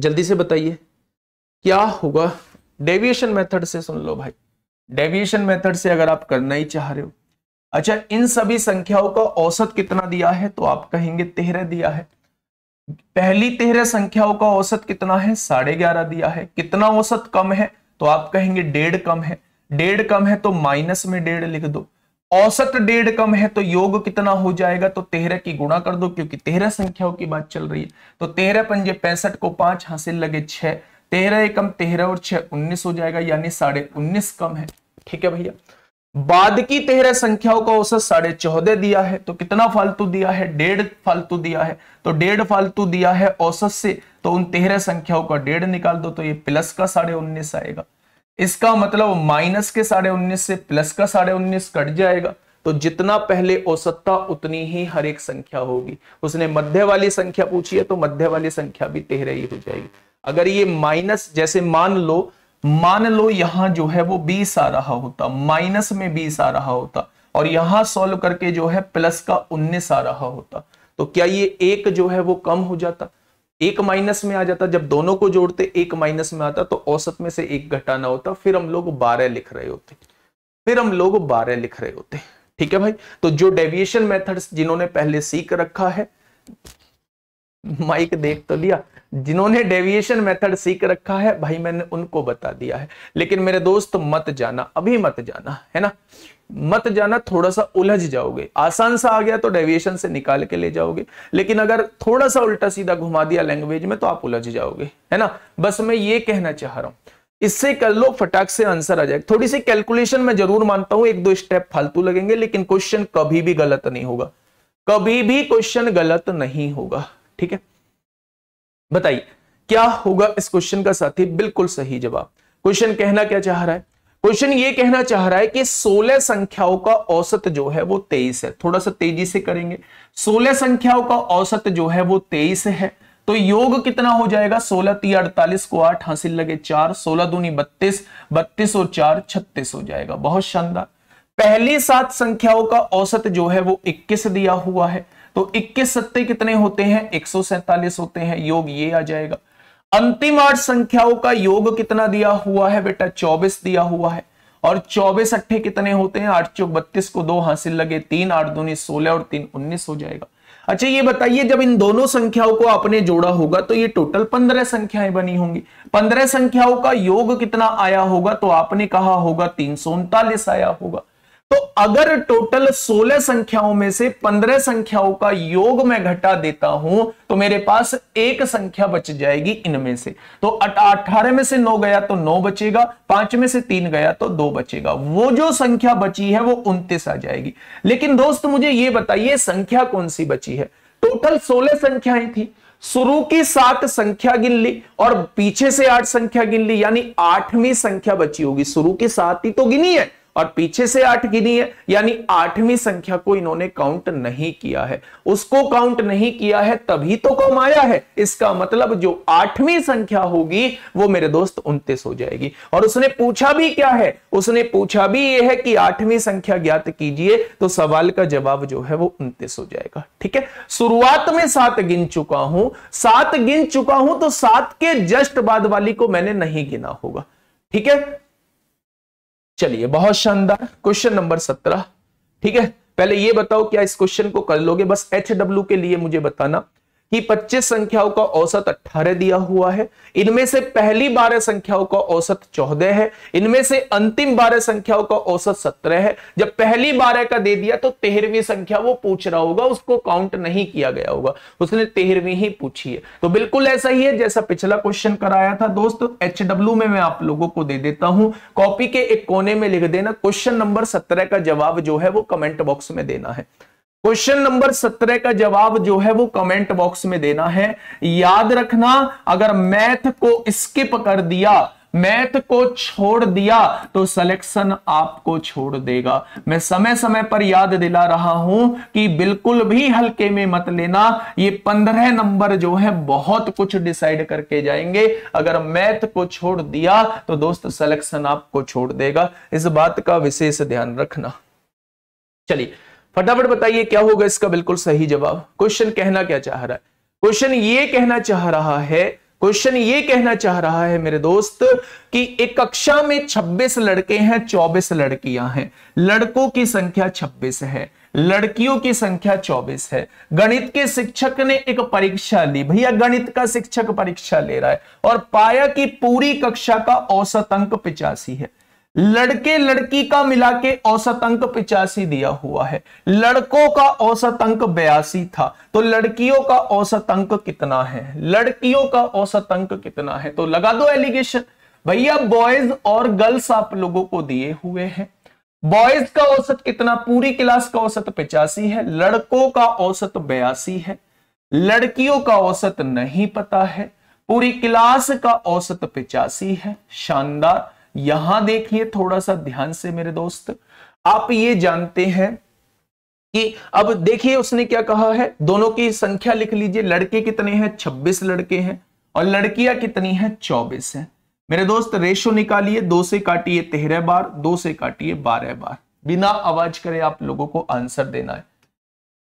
जल्दी से बताइए क्या होगा डेविएशन मेथड से सुन लो भाई डेविएशन मेथड से अगर आप करना ही चाह रहे हो अच्छा इन सभी संख्याओं का औसत कितना दिया है तो आप कहेंगे तेरह दिया है पहली तेरह संख्याओं का औसत कितना है साढ़े ग्यारह दिया है कितना औसत कम है तो आप कहेंगे डेढ़ कम है डेढ़ कम है तो माइनस में डेढ़ लिख दो औसत डेढ़ कम है तो योग कितना हो जाएगा तो तेरह की गुणा कर दो क्योंकि तेरह संख्याओं की बात चल रही है तो तेरह पंजे पैंसठ को पांच हासिल लगे छह तेरह एकम तेरह और छह उन्नीस हो जाएगा यानी साढ़े उन्नीस कम है ठीक है भैया बाद की तेरह संख्याओं का औसत साढ़े चौदह दिया है तो कितना फालतू दिया है डेढ़ फालतू दिया है तो डेढ़ फालतू दिया है औसत से तो उन तेरह संख्याओं का डेढ़ निकाल दो तो ये प्लस का साढ़े उन्नीस आएगा इसका मतलब माइनस के साढ़े उन्नीस से प्लस का साढ़े उन्नीस कट जाएगा तो जितना पहले औसत था उतनी ही हर एक संख्या होगी उसने मध्य वाली संख्या पूछी है तो मध्य वाली संख्या भी तेरह ही हो जाएगी अगर ये माइनस जैसे मान लो मान लो यहां जो है वो बीस आ रहा होता माइनस में बीस आ रहा होता और यहां सॉल्व करके जो है प्लस का उन्नीस आ रहा होता तो क्या ये एक जो है वो कम हो जाता एक माइनस में आ जाता जब दोनों को जोड़ते एक माइनस में आता तो औसत में से एक घटाना होता फिर हम लोग बारह लिख रहे होते फिर हम लोग बारह लिख रहे होते ठीक है भाई तो जो डेविएशन मेथड्स जिन्होंने पहले सीख रखा है माइक देख तो लिया जिन्होंने डेविएशन मेथड सीख रखा है भाई मैंने उनको बता दिया है लेकिन मेरे दोस्त मत जाना अभी मत जाना है ना मत जाना थोड़ा सा उलझ जाओगे आसान सा आ गया तो डेविएशन से निकाल के ले जाओगे लेकिन अगर थोड़ा सा उल्टा सीधा घुमा दिया लैंग्वेज में तो आप उलझ जाओगे है ना बस मैं ये कहना चाह रहा हूं इससे कर लो फटाक से आंसर आ जाएगा थोड़ी सी कैलकुलेशन में जरूर मानता हूं एक दो स्टेप फालतू लगेंगे लेकिन क्वेश्चन कभी भी गलत नहीं होगा कभी भी क्वेश्चन गलत नहीं होगा ठीक है बताइए क्या होगा इस क्वेश्चन का साथी बिल्कुल सही जवाब क्वेश्चन कहना क्या चाह रहा है क्वेश्चन ये कहना चाह रहा है कि 16 संख्याओं का औसत जो है वो 23 है थोड़ा सा तेजी से करेंगे 16 संख्याओं का औसत जो है वो 23 है तो योग कितना हो जाएगा 16 ती अड़तालीस को आठ हासिल लगे चार 16 दूनी बत्तीस बत्तीस और चार छत्तीस हो जाएगा बहुत शानदार पहली सात संख्याओं का औसत जो है वो इक्कीस दिया हुआ है तो 21 सत्ते कितने होते हैं एक होते हैं योग ये आ जाएगा अंतिम आठ संख्याओं का योग कितना दिया हुआ है बेटा 24 दिया हुआ है और चौबीस अट्ठे कितने होते हैं आठ चौक बत्तीस को दो हासिल लगे तीन आठ दूनी सोलह और तीन उन्नीस हो जाएगा अच्छा ये बताइए जब इन दोनों संख्याओं को आपने जोड़ा होगा तो ये टोटल पंद्रह संख्याएं बनी होंगी पंद्रह संख्याओं का योग कितना आया होगा तो आपने कहा होगा तीन आया होगा तो अगर टोटल 16 संख्याओं में से 15 संख्याओं का योग मैं घटा देता हूं तो मेरे पास एक संख्या बच जाएगी इनमें से तो अठारह में से नौ गया तो नौ बचेगा पांच में से तीन गया तो दो बचेगा वो जो संख्या बची है वो उनतीस आ जाएगी लेकिन दोस्त मुझे ये बताइए संख्या कौन सी बची है टोटल सोलह संख्याएं थी शुरू की सात संख्या गिन ली और पीछे से आठ संख्या गिन ली यानी आठवीं संख्या बची होगी शुरू की सात ही तो गिनी है और पीछे से आठ गिनी है यानी आठवीं संख्या को इन्होंने काउंट नहीं किया है उसको काउंट नहीं किया है तभी तो कौम आया है इसका मतलब जो आठवीं संख्या होगी वो मेरे दोस्त उनतीस हो जाएगी और उसने पूछा भी क्या है उसने पूछा भी यह है कि आठवीं संख्या ज्ञात कीजिए तो सवाल का जवाब जो है वो उन्तीस हो जाएगा ठीक है शुरुआत में सात गिन चुका हूं सात गिन चुका हूं तो सात के जस्ट बाद वाली को मैंने नहीं गिना होगा ठीक है चलिए बहुत शानदार क्वेश्चन नंबर सत्रह ठीक है पहले ये बताओ क्या इस क्वेश्चन को कर लोगे बस एच डब्ल्यू के लिए मुझे बताना कि 25 संख्याओं का औसत 18 दिया हुआ है इनमें से पहली 12 संख्याओं का औसत 14 है इनमें से अंतिम 12 संख्याओं का औसत 17 है जब पहली 12 का दे दिया तो तेहरवी संख्या वो पूछ रहा होगा उसको काउंट नहीं किया गया होगा उसने तेहरवी ही पूछी है तो बिल्कुल ऐसा ही है जैसा पिछला क्वेश्चन कराया था दोस्त एच में मैं आप लोगों को दे देता हूं कॉपी के एक कोने में लिख देना क्वेश्चन नंबर सत्रह का जवाब जो है वो कमेंट बॉक्स में देना है क्वेश्चन नंबर सत्रह का जवाब जो है वो कमेंट बॉक्स में देना है याद रखना अगर मैथ को स्किप कर दिया मैथ को छोड़ दिया तो सिलेक्शन आपको छोड़ देगा मैं समय समय पर याद दिला रहा हूं कि बिल्कुल भी हल्के में मत लेना ये पंद्रह नंबर जो है बहुत कुछ डिसाइड करके जाएंगे अगर मैथ को छोड़ दिया तो दोस्त सिलेक्शन आपको छोड़ देगा इस बात का विशेष ध्यान रखना चलिए फटाफट बताइए क्या होगा इसका बिल्कुल सही जवाब क्वेश्चन कहना क्या चाह रहा है क्वेश्चन ये कहना चाह रहा है क्वेश्चन ये कहना चाह रहा है मेरे दोस्त कि एक कक्षा में 26 लड़के हैं 24 लड़कियां हैं लड़कों की संख्या 26 है लड़कियों की संख्या 24 है गणित के शिक्षक ने एक परीक्षा ली भैया गणित का शिक्षक परीक्षा ले रहा है और पाया कि पूरी कक्षा का औसत अंक पिचासी है लड़के लड़की का मिला के औसत अंक पिचासी दिया हुआ है लड़कों का औसत अंक बयासी था तो लड़कियों का औसत अंक कितना है लड़कियों का औसत अंक कितना है तो लगा दो एलिगेशन भैया बॉयज और गर्ल्स आप लोगों को दिए हुए हैं बॉयज का औसत कितना पूरी क्लास का औसत पिचासी है लड़कों का औसत बयासी है लड़कियों का औसत नहीं पता है पूरी क्लास का औसत पिचासी है शानदार यहां देखिए थोड़ा सा ध्यान से मेरे दोस्त आप ये जानते हैं कि अब देखिए उसने क्या कहा है दोनों की संख्या लिख लीजिए लड़के कितने हैं छब्बीस लड़के हैं और लड़कियां कितनी हैं चौबीस हैं मेरे दोस्त रेशो निकालिए दो से काटिए तेरह बार दो से काटिए बारह बार बिना आवाज करे आप लोगों को आंसर देना है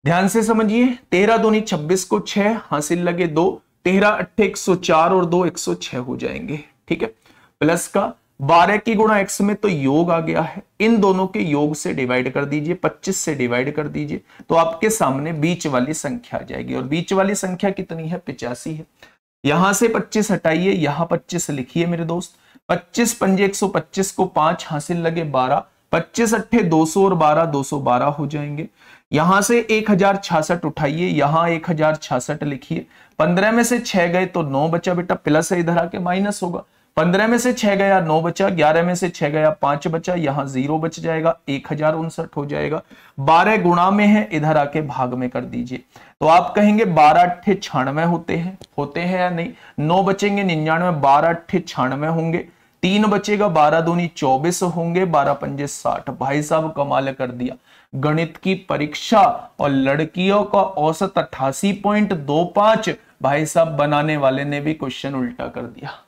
ध्यान से समझिए तेरह दोनी छब्बीस को छह हासिल लगे दो तेरह अट्ठे एक सौ चार और दो एक सौ छह हो जाएंगे ठीक है प्लस का बारह की गुणा एक्स में तो योग आ गया है इन दोनों के योग से डिवाइड कर दीजिए पच्चीस से डिवाइड कर दीजिए तो आपके सामने बीच वाली संख्या आ जाएगी और बीच वाली संख्या कितनी है पिचासी है यहां से पच्चीस हटाइए यहां पच्चीस लिखिए मेरे दोस्त पच्चीस पंजे एक सौ पच्चीस को पांच हासिल लगे बारह पच्चीस अट्ठे दो सौ और बारह दो सौ बारह हो जाएंगे यहां से एक हजार छियासठ उठाइए यहां एक हजार छियासठ लिखिए पंद्रह में से छह गए तो नौ बचा बेटा प्लस है इधर आके माइनस होगा पंद्रह में से छह गया नौ बचा ग्यारह में से छह गया पांच बचा यहां जीरो बच जाएगा एक हजार उनसठ हो जाएगा बारह गुणा में है इधर आके भाग में कर दीजिए तो आप कहेंगे बारह अट्ठे छियानवे होते हैं होते हैं या नहीं नौ बचेंगे निन्यानवे बारह अट्ठे छियानवे होंगे तीन बचेगा बारह दूनी चौबीस होंगे बारह पंजे साठ भाई साहब कमाल कर दिया गणित की परीक्षा और लड़कियों का औसत अट्ठासी पॉइंट दो पांच भाई साहब बनाने वाले ने भी क्वेश्चन उल्टा कर दिया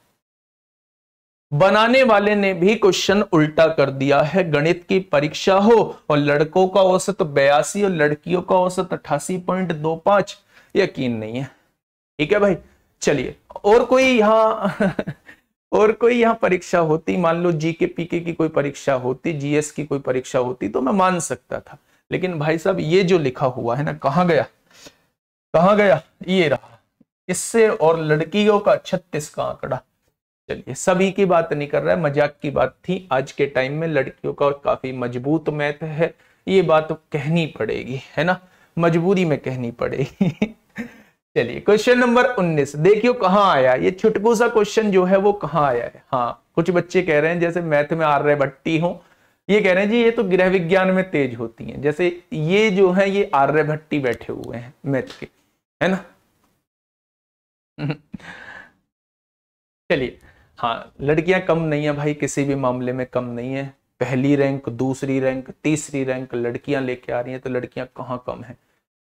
बनाने वाले ने भी क्वेश्चन उल्टा कर दिया है गणित की परीक्षा हो और लड़कों का औसत बयासी और लड़कियों का औसत अट्ठासी पॉइंट दो पांच यकीन नहीं है ठीक है भाई चलिए और कोई यहाँ और कोई यहाँ परीक्षा होती मान लो जी के पीके की कोई परीक्षा होती जीएस की कोई परीक्षा होती तो मैं मान सकता था लेकिन भाई साहब ये जो लिखा हुआ है ना कहा गया कहा गया ये रहा इससे और लड़कियों का छत्तीस का आंकड़ा चलिए सभी की बात नहीं कर रहा है मजाक की बात थी आज के टाइम में लड़कियों का काफी मजबूत मैथ है ये बात कहनी पड़ेगी है ना मजबूरी में कहनी पड़ेगी चलिए क्वेश्चन नंबर 19 देखियो कहाँ आया ये छुटकू सा क्वेश्चन जो है वो कहाँ आया है हाँ कुछ बच्चे कह रहे हैं जैसे मैथ में आर्य भट्टी हो ये कह रहे हैं जी ये तो गृह विज्ञान में तेज होती हैं जैसे ये जो है ये आर्य भट्टी बैठे हुए हैं मैथ के है ना चलिए हाँ लड़कियां कम नहीं है भाई किसी भी मामले में कम नहीं है पहली रैंक दूसरी रैंक तीसरी रैंक लड़कियां लेके आ रही हैं तो लड़कियां कहाँ कम हैं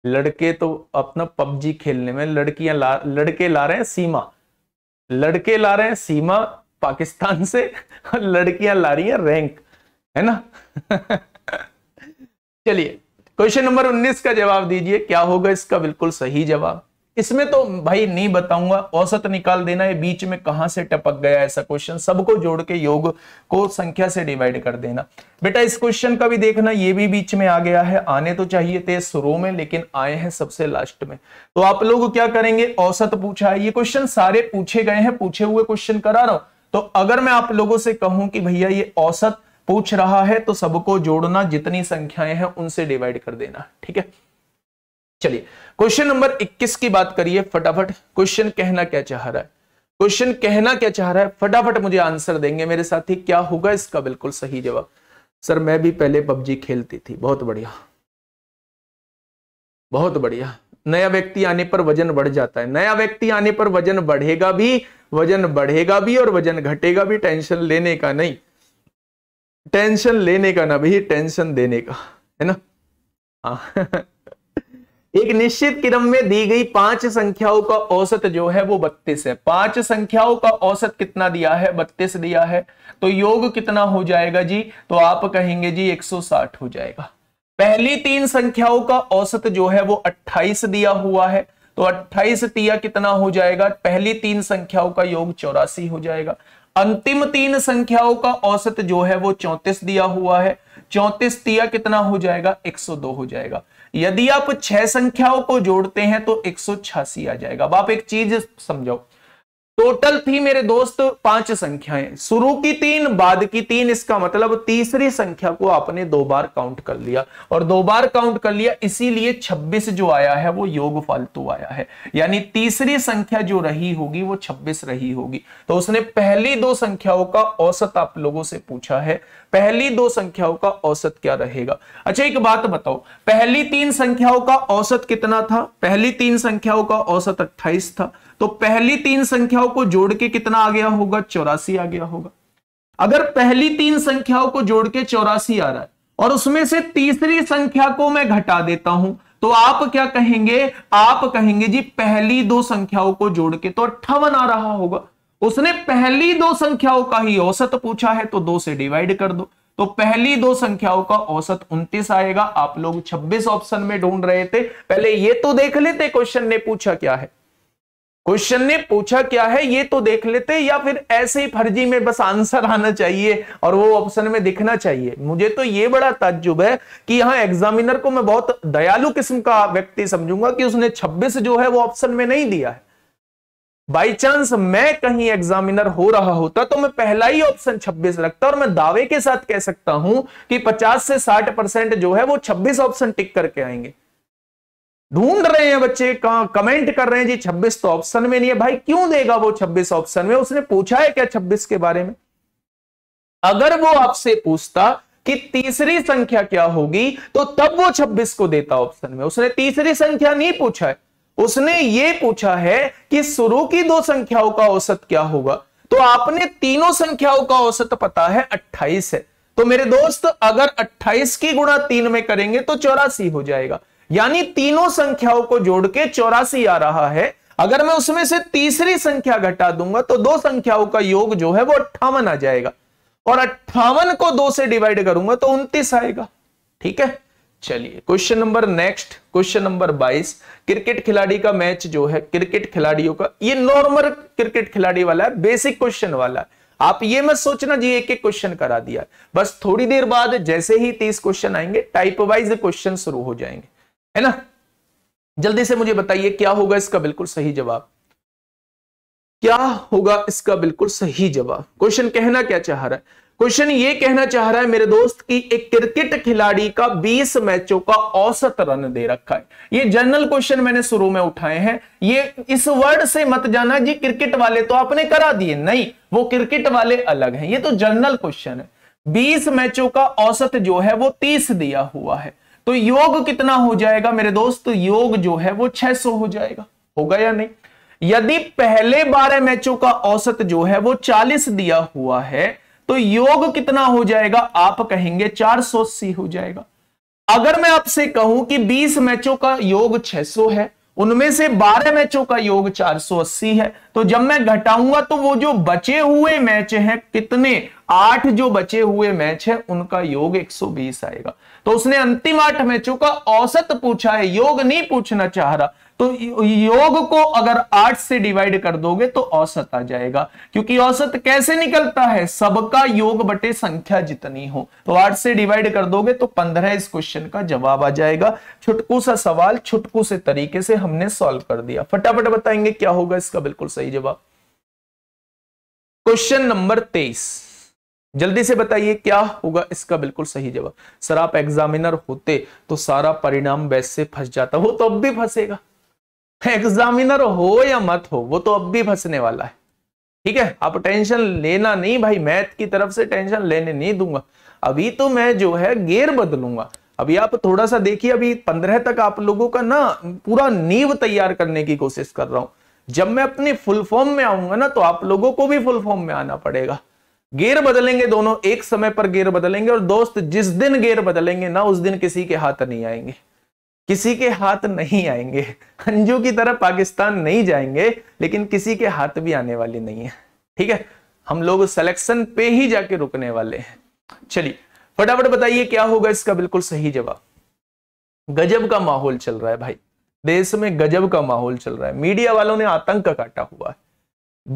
लड़के तो अपना पबजी खेलने में लड़कियां ला लड़के ला रहे हैं सीमा लड़के ला रहे हैं सीमा पाकिस्तान से लड़कियां ला रही हैं रैंक है ना चलिए क्वेश्चन नंबर 19 का जवाब दीजिए क्या होगा इसका बिल्कुल सही जवाब इसमें तो भाई नहीं बताऊंगा औसत निकाल देना है बीच में कहां से टपक गया ऐसा क्वेश्चन सबको जोड़ के योग को संख्या से डिवाइड कर देना बेटा इस क्वेश्चन का भी देखना ये भी बीच में आ गया है आने तो चाहिए थे शुरू में लेकिन आए हैं सबसे लास्ट में तो आप लोग क्या करेंगे औसत पूछा है ये क्वेश्चन सारे पूछे गए हैं पूछे हुए क्वेश्चन करा रहा हूं तो अगर मैं आप लोगों से कहूं कि भैया ये औसत पूछ रहा है तो सबको जोड़ना जितनी संख्याएं हैं उनसे डिवाइड कर देना ठीक है चलिए क्वेश्चन नंबर 21 की बात करिए फटाफट क्वेश्चन कहना क्या चाह रहा है क्वेश्चन कहना क्या चाह रहा है फटाफट मुझे आंसर देंगे मेरे साथी क्या होगा इसका बिल्कुल सही जवाब सर मैं भी पहले पबजी खेलती थी बहुत बढ़िया बहुत बढ़िया नया व्यक्ति आने पर वजन बढ़ जाता है नया व्यक्ति आने पर वजन बढ़ेगा भी वजन बढ़ेगा भी और वजन घटेगा भी टेंशन लेने का नहीं टेंशन लेने का ना भी टेंशन देने का है ना हाँ एक निश्चित क्रम में दी गई पांच संख्याओं का औसत जो है वो बत्तीस है पांच संख्याओं का औसत कितना दिया है बत्तीस दिया है तो योग कितना हो जाएगा जी तो आप कहेंगे जी 160 हो जाएगा पहली तीन संख्याओं का औसत जो है वो 28 दिया हुआ है तो 28 तिया कितना हो जाएगा पहली तीन संख्याओं का योग चौरासी हो जाएगा अंतिम तीन संख्याओं का औसत जो है वो चौंतीस दिया हुआ है चौंतीस तिया कितना हो जाएगा दो हो जाएगा यदि आप छह संख्याओं को जोड़ते हैं तो एक आ जाएगा अब आप एक चीज समझो टोटल थी मेरे दोस्त पांच संख्याएं शुरू की तीन बाद की तीन इसका मतलब तीसरी संख्या को आपने दो बार काउंट कर लिया और दो बार काउंट कर लिया इसीलिए 26 जो आया है वो योग फालतू आया है यानी तीसरी संख्या जो रही होगी वो 26 रही होगी तो उसने पहली दो संख्याओं का औसत आप लोगों से पूछा है पहली दो संख्याओं का औसत क्या रहेगा अच्छा एक बात बताओ पहली तीन संख्याओं का औसत कितना था पहली तीन संख्याओं का औसत अट्ठाईस था तो पहली तीन संख्याओं को जोड़ के कितना आ गया होगा चौरासी आ गया होगा अगर पहली तीन संख्याओं को जोड़ के चौरासी आ रहा है और उसमें से तीसरी संख्या को मैं घटा देता हूं तो आप क्या कहेंगे आप कहेंगे जी पहली दो संख्याओं को जोड़ के तो अट्ठावन आ रहा होगा उसने पहली दो संख्याओं का ही औसत पूछा है तो दो से डिवाइड कर दो तो पहली दो संख्याओं का औसत उनतीस आएगा आप लोग 26 ऑप्शन में ढूंढ रहे थे पहले ये तो देख लेते क्वेश्चन ने पूछा क्या है क्वेश्चन ने पूछा क्या है ये तो देख लेते या फिर ऐसे ही फर्जी में बस आंसर आना चाहिए और वो ऑप्शन में दिखना चाहिए मुझे तो ये बड़ा ताज्जुब है कि यहाँ एग्जामिनर को मैं बहुत दयालु किस्म का व्यक्ति समझूंगा कि उसने 26 जो है वो ऑप्शन में नहीं दिया है बाई चांस मैं कहीं एग्जामिनर हो रहा होता तो मैं पहला ही ऑप्शन 26 रखता और मैं दावे के साथ कह सकता हूं कि 50 से 60 परसेंट जो है वो 26 ऑप्शन टिक करके आएंगे ढूंढ रहे हैं बच्चे कहा कमेंट कर रहे हैं जी 26 तो ऑप्शन में नहीं है भाई क्यों देगा वो 26 ऑप्शन में उसने पूछा है क्या 26 के बारे में अगर वो आपसे पूछता कि तीसरी संख्या क्या होगी तो तब वो 26 को देता ऑप्शन में उसने तीसरी संख्या नहीं पूछा है उसने ये पूछा है कि शुरू की दो संख्याओं का औसत क्या होगा तो आपने तीनों संख्याओं का औसत पता है अट्ठाईस है तो मेरे दोस्त अगर 28 की गुणा तीन में करेंगे तो चौरासी हो जाएगा यानी तीनों संख्याओं को जोड़ के चौरासी आ रहा है अगर मैं उसमें से तीसरी संख्या घटा दूंगा तो दो संख्याओं का योग जो है वो अट्ठावन आ जाएगा और अट्ठावन को दो से डिवाइड करूंगा तो उन्तीस आएगा ठीक है चलिए question number next question number 22 cricket खिलाड़ी का मैच जो है क्रिकेट खिलाड़ियों का ये नॉर्मल क्रिकेट खिलाड़ी वाला है बेसिक क्वेश्चन वाला है आप ये मत सोचना जी एक एक क्वेश्चन करा दिया बस थोड़ी देर बाद जैसे ही तीस क्वेश्चन आएंगे टाइप वाइज क्वेश्चन शुरू हो जाएंगे है ना जल्दी से मुझे बताइए क्या होगा इसका बिल्कुल सही जवाब क्या होगा इसका बिल्कुल सही जवाब क्वेश्चन कहना क्या चाह रहा है क्वेश्चन ये कहना चाह रहा है मेरे दोस्त की एक क्रिकेट खिलाड़ी का 20 मैचों का औसत रन दे रखा है ये जनरल क्वेश्चन मैंने शुरू में उठाए हैं ये इस वर्ड से मत जाना जी क्रिकेट वाले तो आपने करा दिए नहीं वो क्रिकेट वाले अलग हैं ये तो जनरल क्वेश्चन है 20 मैचों का औसत जो है वो 30 दिया हुआ है तो योग कितना हो जाएगा मेरे दोस्त योग जो है वो 600 हो जाएगा होगा या नहीं यदि पहले 12 मैचों का औसत जो है वो 40 दिया हुआ है तो योग कितना हो जाएगा आप कहेंगे 480 हो जाएगा अगर मैं आपसे कहूं कि 20 मैचों का योग 600 है उनमें से 12 मैचों का योग 480 है तो जब मैं घटाऊंगा तो वो जो बचे हुए मैच हैं कितने आठ जो बचे हुए मैच है उनका योग 120 आएगा तो उसने अंतिम आठ मैचों का औसत पूछा है योग नहीं पूछना चाह रहा तो योग को अगर आठ से डिवाइड कर दोगे तो औसत आ जाएगा क्योंकि औसत कैसे निकलता है सबका योग बटे संख्या जितनी हो तो आठ से डिवाइड कर दोगे तो पंद्रह इस क्वेश्चन का जवाब आ जाएगा छुटकू सा सवाल छुटकू से तरीके से हमने सॉल्व कर दिया फटाफट बताएंगे क्या होगा इसका बिल्कुल सही जवाब क्वेश्चन नंबर तेईस जल्दी से बताइए क्या होगा इसका बिल्कुल सही जवाब सर आप एग्जामिनर होते तो सारा परिणाम वैसे फंस जाता वो तो अब भी फंसेगा एग्जामिनर हो या मत हो वो तो अब भी फंसने वाला है ठीक है आप टेंशन लेना नहीं भाई मैथ की तरफ से टेंशन लेने नहीं दूंगा अभी तो मैं जो है गेर बदलूंगा अभी आप थोड़ा सा देखिए अभी पंद्रह तक आप लोगों का ना पूरा नींव तैयार करने की कोशिश कर रहा हूं जब मैं अपनी फुल फॉर्म में आऊंगा ना तो आप लोगों को भी फुल फॉर्म में आना पड़ेगा गेयर बदलेंगे दोनों एक समय पर गेयर बदलेंगे और दोस्त जिस दिन गेयर बदलेंगे ना उस दिन किसी के हाथ नहीं आएंगे किसी के हाथ नहीं आएंगे अंजू की तरह पाकिस्तान नहीं जाएंगे लेकिन किसी के हाथ भी आने वाले नहीं है ठीक है हम लोग सिलेक्शन पे ही जाके रुकने वाले हैं चलिए फटाफट बताइए क्या होगा इसका बिल्कुल सही जवाब गजब का माहौल चल रहा है भाई देश में गजब का माहौल चल रहा है मीडिया वालों ने आतंक काटा हुआ है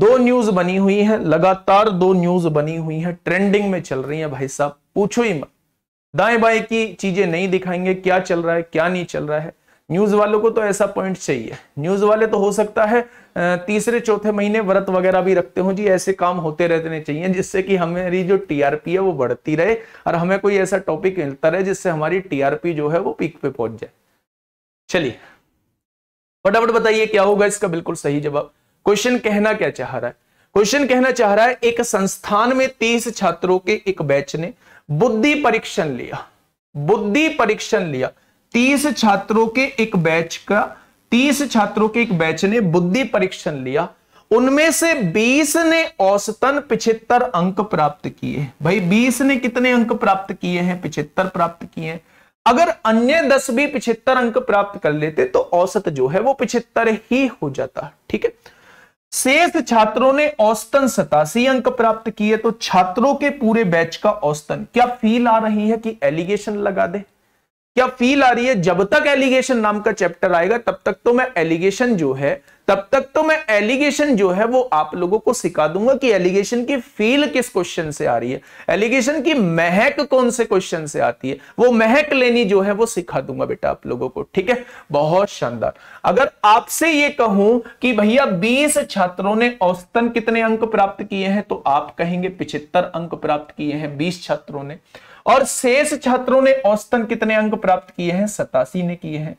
दो न्यूज बनी हुई है लगातार दो न्यूज बनी हुई है ट्रेंडिंग में चल रही है भाई साहब पूछो ही मत दाएं बाएं की चीजें नहीं दिखाएंगे क्या चल रहा है क्या नहीं चल रहा है न्यूज वालों को तो ऐसा पॉइंट चाहिए न्यूज वाले तो हो सकता है तीसरे चौथे महीने व्रत वगैरह भी रखते हो जी ऐसे काम होते रहने चाहिए जिससे कि हमारी जो टीआरपी है वो बढ़ती रहे और हमें कोई ऐसा टॉपिक मिलता रहे जिससे हमारी टीआरपी जो है वो पीक पे पहुंच जाए चलिए फटाफट बताइए क्या होगा इसका बिल्कुल सही जवाब क्वेश्चन कहना क्या चाह रहा है क्वेश्चन कहना चाह रहा है एक संस्थान में तीस छात्रों के एक बैच ने बुद्धि परीक्षण लिया बुद्धि परीक्षण लिया तीस छात्रों के एक बैच का तीस छात्रों के एक बैच ने बुद्धि परीक्षण लिया उनमें से 20 ने औसतन पिछहत्तर अंक प्राप्त किए भाई 20 ने कितने अंक प्राप्त किए हैं पिछहत्तर प्राप्त किए हैं अगर अन्य 10 भी पिछहत्तर अंक प्राप्त कर लेते तो औसत जो है वो पिछहत्तर ही हो जाता ठीक है शेष छात्रों ने औसतन सतासी अंक प्राप्त किए तो छात्रों के पूरे बैच का औसतन क्या फील आ रही है कि एलिगेशन लगा दे क्या फील आ रही है जब तक एलिगेशन नाम का चैप्टर आएगा तब तक तो मैं एलिगेशन जो है तब तक तो मैं एलिगेशन जो है वो आप लोगों को सिखा दूंगा कि एलिगेशन की फील किस क्वेश्चन से आ रही है एलिगेशन की महक कौन से क्वेश्चन से आती है वो महक लेनी जो है वो सिखा दूंगा बेटा आप लोगों को ठीक है बहुत शानदार अगर आपसे ये कहूं कि भैया 20 छात्रों ने औसतन कितने अंक प्राप्त किए हैं तो आप कहेंगे पिछहत्तर अंक प्राप्त किए हैं बीस छात्रों ने और शेष छात्रों ने औसतन कितने अंक प्राप्त किए हैं सतासी ने किए हैं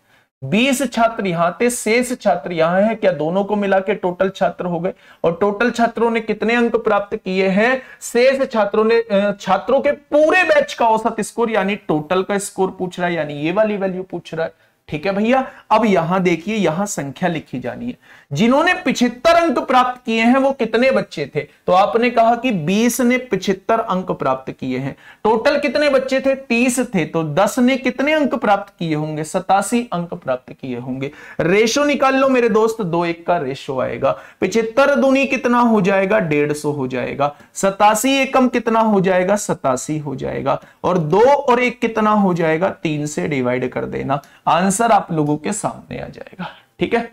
बीस छात्र यहां थे शेष छात्र यहां है क्या दोनों को मिला के टोटल छात्र हो गए और टोटल छात्रों ने कितने अंक प्राप्त किए हैं शेष छात्रों ने छात्रों के पूरे बैच का औसत स्कोर यानी टोटल का स्कोर पूछ रहा है यानी ये वाली वैल्यू पूछ रहा है ठीक है भैया अब यहां देखिए यहां संख्या लिखी जानी है जिन्होंने पिछहत्तर अंक प्राप्त किए हैं वो कितने बच्चे थे तो आपने कहा कि 20 ने पिछहत्तर अंक प्राप्त किए हैं टोटल कितने बच्चे थे 30 थे तो 10 ने कितने अंक प्राप्त किए होंगे सतासी अंक प्राप्त किए होंगे रेशो निकाल लो मेरे दोस्त दो एक का रेशो आएगा पिछहत्तर दूनी कितना हो जाएगा डेढ़ हो जाएगा सतासी एकम कितना हो जाएगा सतासी हो जाएगा और दो और एक कितना हो जाएगा तीन से डिवाइड कर देना आंसर आंसर आप लोगों के सामने आ जाएगा ठीक है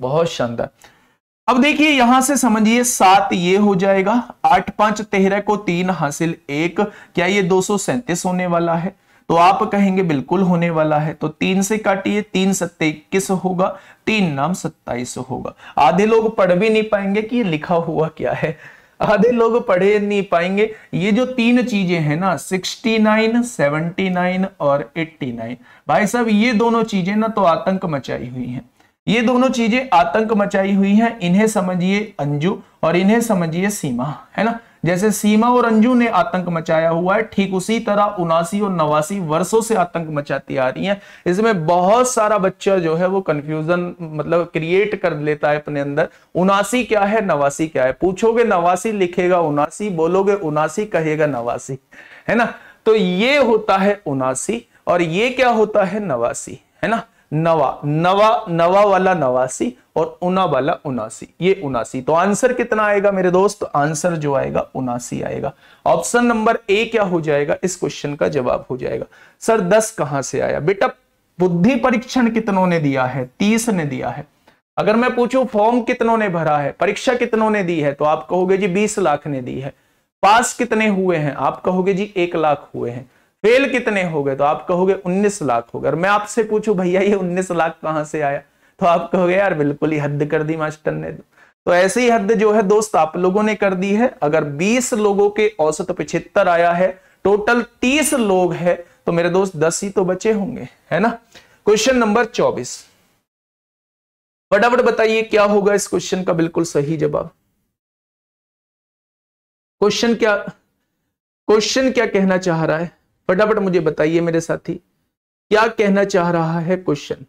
बहुत शानदार अब देखिए यहां से समझिए सात ये हो जाएगा आठ पांच तेरह को तीन हासिल एक क्या ये दो सौ सैंतीस होने वाला है तो आप कहेंगे बिल्कुल होने वाला है तो तीन से काटिए तीन सत्ते इक्कीस होगा तीन नाम सत्ताईस होगा आधे लोग पढ़ भी नहीं पाएंगे कि ये लिखा हुआ क्या है आधे लोग पढ़े नहीं पाएंगे ये जो तीन चीजें हैं ना 69, 79 और 89 भाई साहब ये दोनों चीजें ना तो आतंक मचाई हुई हैं ये दोनों चीजें आतंक मचाई हुई हैं इन्हें समझिए अंजू और इन्हें समझिए सीमा है ना जैसे सीमा और अंजू ने आतंक मचाया हुआ है ठीक उसी तरह उनासी और नवासी वर्षों से आतंक मचाती आ रही है इसमें बहुत सारा बच्चा जो है वो कंफ्यूजन मतलब क्रिएट कर लेता है अपने अंदर उनासी क्या है नवासी क्या है पूछोगे नवासी लिखेगा उनासी बोलोगे उनासी कहेगा नवासी है ना तो ये होता है उनासी और ये क्या होता है नवासी है ना नवा नवा नवा वाला नवासी और उना वाला उनासी ये उनासी तो आंसर कितना आएगा मेरे दोस्त आंसर जो आएगा उनासी आएगा ऑप्शन नंबर ए क्या हो जाएगा इस क्वेश्चन का जवाब हो जाएगा सर दस कहां से आया बेटा बुद्धि परीक्षण कितनों ने दिया है तीस ने दिया है अगर मैं पूछूं फॉर्म कितनों ने भरा है परीक्षा कितनों ने दी है तो आप कहोगे जी बीस लाख ने दी है पास कितने हुए हैं आप कहोगे जी एक लाख हुए हैं फेल कितने हो गए तो आप कहोगे उन्नीस लाख हो गए और मैं आपसे पूछूं भैया ये उन्नीस लाख कहां से आया तो आप कहोगे यार बिल्कुल ही हद कर दी मास्टर ने तो ऐसे ही हद जो है दोस्त आप लोगों ने कर दी है अगर 20 लोगों के औसत पिछहत्तर आया है टोटल 30 लोग है तो मेरे दोस्त 10 ही तो बचे होंगे है ना क्वेश्चन नंबर 24 फटाफट बताइए क्या होगा इस क्वेश्चन का बिल्कुल सही जवाब क्वेश्चन क्या क्वेश्चन क्या कहना चाह रहा है फटाफट मुझे बताइए मेरे साथी क्या कहना चाह रहा है क्वेश्चन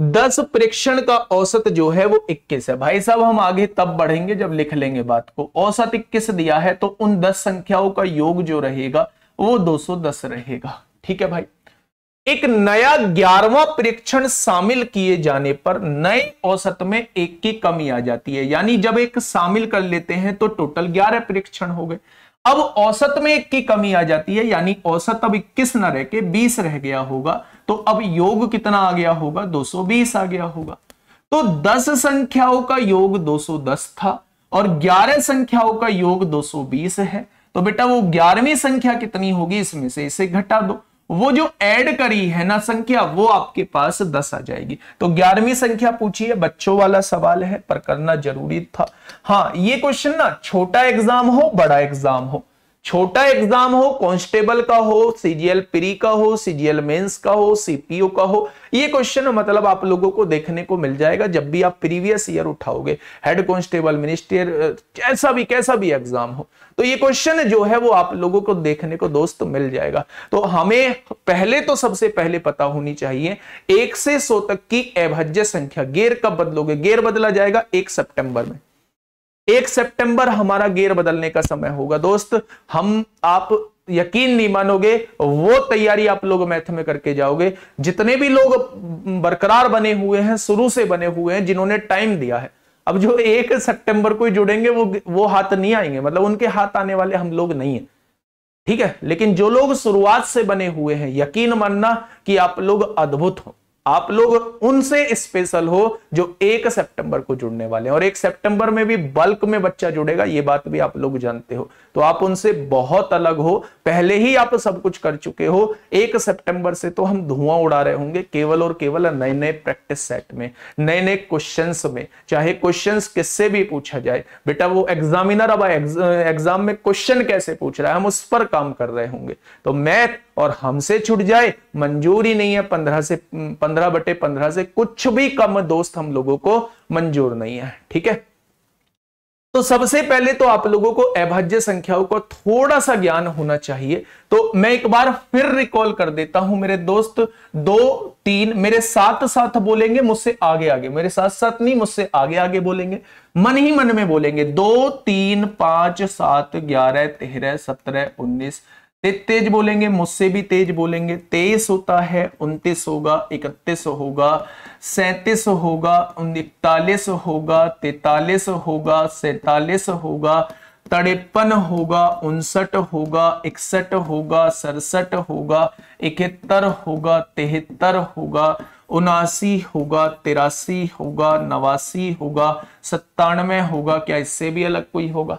दस प्रेक्षण का औसत जो है वो इक्कीस है भाई साहब हम आगे तब बढ़ेंगे जब लिख लेंगे बात को औसत इक्कीस दिया है तो उन दस संख्याओं का योग जो रहेगा वो 210 रहेगा ठीक है भाई एक नया ग्यारहवा प्रेक्षण शामिल किए जाने पर नए औसत में एक की कमी आ जाती है यानी जब एक शामिल कर लेते हैं तो टोटल ग्यारह प्रेक्षण हो गए अब औसत में एक की कमी आ जाती है यानी औसत अब इक्कीस न रह के बीस रह गया होगा तो अब योग कितना आ गया होगा 220 आ गया होगा तो 10 संख्याओं का योग 210 था और 11 संख्याओं का योग 220 है तो बेटा वो ग्यारहवीं संख्या कितनी होगी इसमें से इसे घटा दो वो जो ऐड करी है ना संख्या वो आपके पास दस आ जाएगी तो ग्यारहवीं संख्या पूछिए बच्चों वाला सवाल है पर करना जरूरी था हाँ ये क्वेश्चन ना छोटा एग्जाम हो बड़ा एग्जाम हो छोटा एग्जाम हो कांस्टेबल का हो सीजीएल प्री का हो सीजीएल मेंस का हो सीपीओ का हो ये क्वेश्चन मतलब आप लोगों को देखने को मिल जाएगा जब भी आप प्रीवियस ईयर उठाओगे हेड कांस्टेबल मिनिस्टर कैसा भी कैसा भी एग्जाम हो तो ये क्वेश्चन जो है वो आप लोगों को देखने को दोस्त मिल जाएगा तो हमें पहले तो सबसे पहले पता होनी चाहिए एक से सौ तक की अभज्य संख्या गेर कब बदलोगे गेर बदला जाएगा एक सेप्टेंबर में एक सितंबर हमारा गेयर बदलने का समय होगा दोस्त हम आप यकीन नहीं मानोगे वो तैयारी आप लोग मैथ में करके जाओगे जितने भी लोग बरकरार बने हुए हैं शुरू से बने हुए हैं जिन्होंने टाइम दिया है अब जो एक सितंबर को जुड़ेंगे वो वो हाथ नहीं आएंगे मतलब उनके हाथ आने वाले हम लोग नहीं है ठीक है लेकिन जो लोग शुरुआत से बने हुए हैं यकीन मानना कि आप लोग अद्भुत हो आप लोग उनसे स्पेशल हो जो एक सितंबर को जुड़ने वाले हैं और एक सितंबर में भी बल्क में बच्चा जुड़ेगा ये बात भी आप लोग जानते हो तो आप उनसे बहुत अलग हो पहले ही आप सब कुछ कर चुके हो एक सितंबर से तो हम धुआं उड़ा रहे होंगे केवल और केवल नए नए प्रैक्टिस सेट में नए नए क्वेश्चन में चाहे क्वेश्चन किससे भी पूछा जाए बेटा वो एग्जामिनर अब एग्जाम में क्वेश्चन कैसे पूछ रहा है हम उस पर काम कर रहे होंगे तो मैं और हमसे छुट जाए मंजूर ही नहीं है पंद्रह से पंद्रह बटे पंद्रह से कुछ भी कम दोस्त हम लोगों को मंजूर नहीं है ठीक है तो सबसे पहले तो आप लोगों को अभाज्य संख्याओं का थोड़ा सा ज्ञान होना चाहिए तो मैं एक बार फिर रिकॉल कर देता हूं मेरे दोस्त दो तीन मेरे साथ साथ बोलेंगे मुझसे आगे आगे मेरे साथ साथ नहीं मुझसे आगे आगे बोलेंगे मन ही मन में बोलेंगे दो तीन पांच सात ग्यारह तेरह सत्रह उन्नीस तेज बोलेंगे मुझसे भी तेज बोलेंगे तेईस होता है उनतीस होगा इकतीस होगा सैतीस होगा उनतालीस होगा तैतालीस होगा सैतालीस होगा तड़ेपन होगा उनसठ होगा इकसठ होगा सड़सठ होगा इकहत्तर होगा तिहत्तर होगा उनासी होगा तिरासी होगा नवासी होगा सत्तानवे होगा क्या इससे भी अलग कोई होगा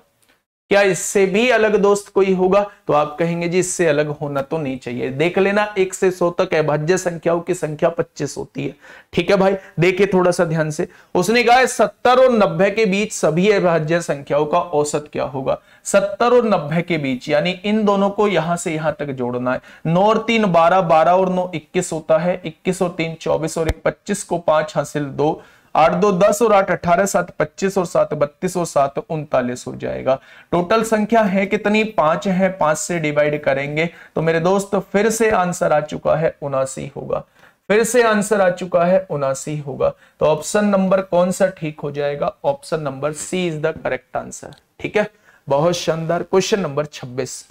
क्या इससे भी अलग दोस्त कोई होगा तो आप कहेंगे जी इससे अलग होना तो नहीं चाहिए देख लेना एक से सौ तक अभाज्य संख्याओं की संख्या पच्चीस होती है ठीक है भाई देखिए थोड़ा सा ध्यान से उसने कहा सत्तर और नब्बे के बीच सभी अभाज्य संख्याओं का औसत क्या होगा सत्तर और नब्बे के बीच यानी इन दोनों को यहां से यहां तक जोड़ना है नौ और तीन बारह बारह और नौ इक्कीस होता है इक्कीस और तीन चौबीस और एक पच्चीस को पांच हासिल दो आठ दो दस और आठ अठारह सात पच्चीस और सात बत्तीस और सात उनतालीस हो जाएगा टोटल संख्या है कितनी पांच है पांच से डिवाइड करेंगे तो मेरे दोस्त फिर से आंसर आ चुका है उनासी होगा फिर से आंसर आ चुका है उनासी होगा तो ऑप्शन नंबर कौन सा ठीक हो जाएगा option number C is the correct answer ठीक है बहुत शानदार क्वेश्चन नंबर छब्बीस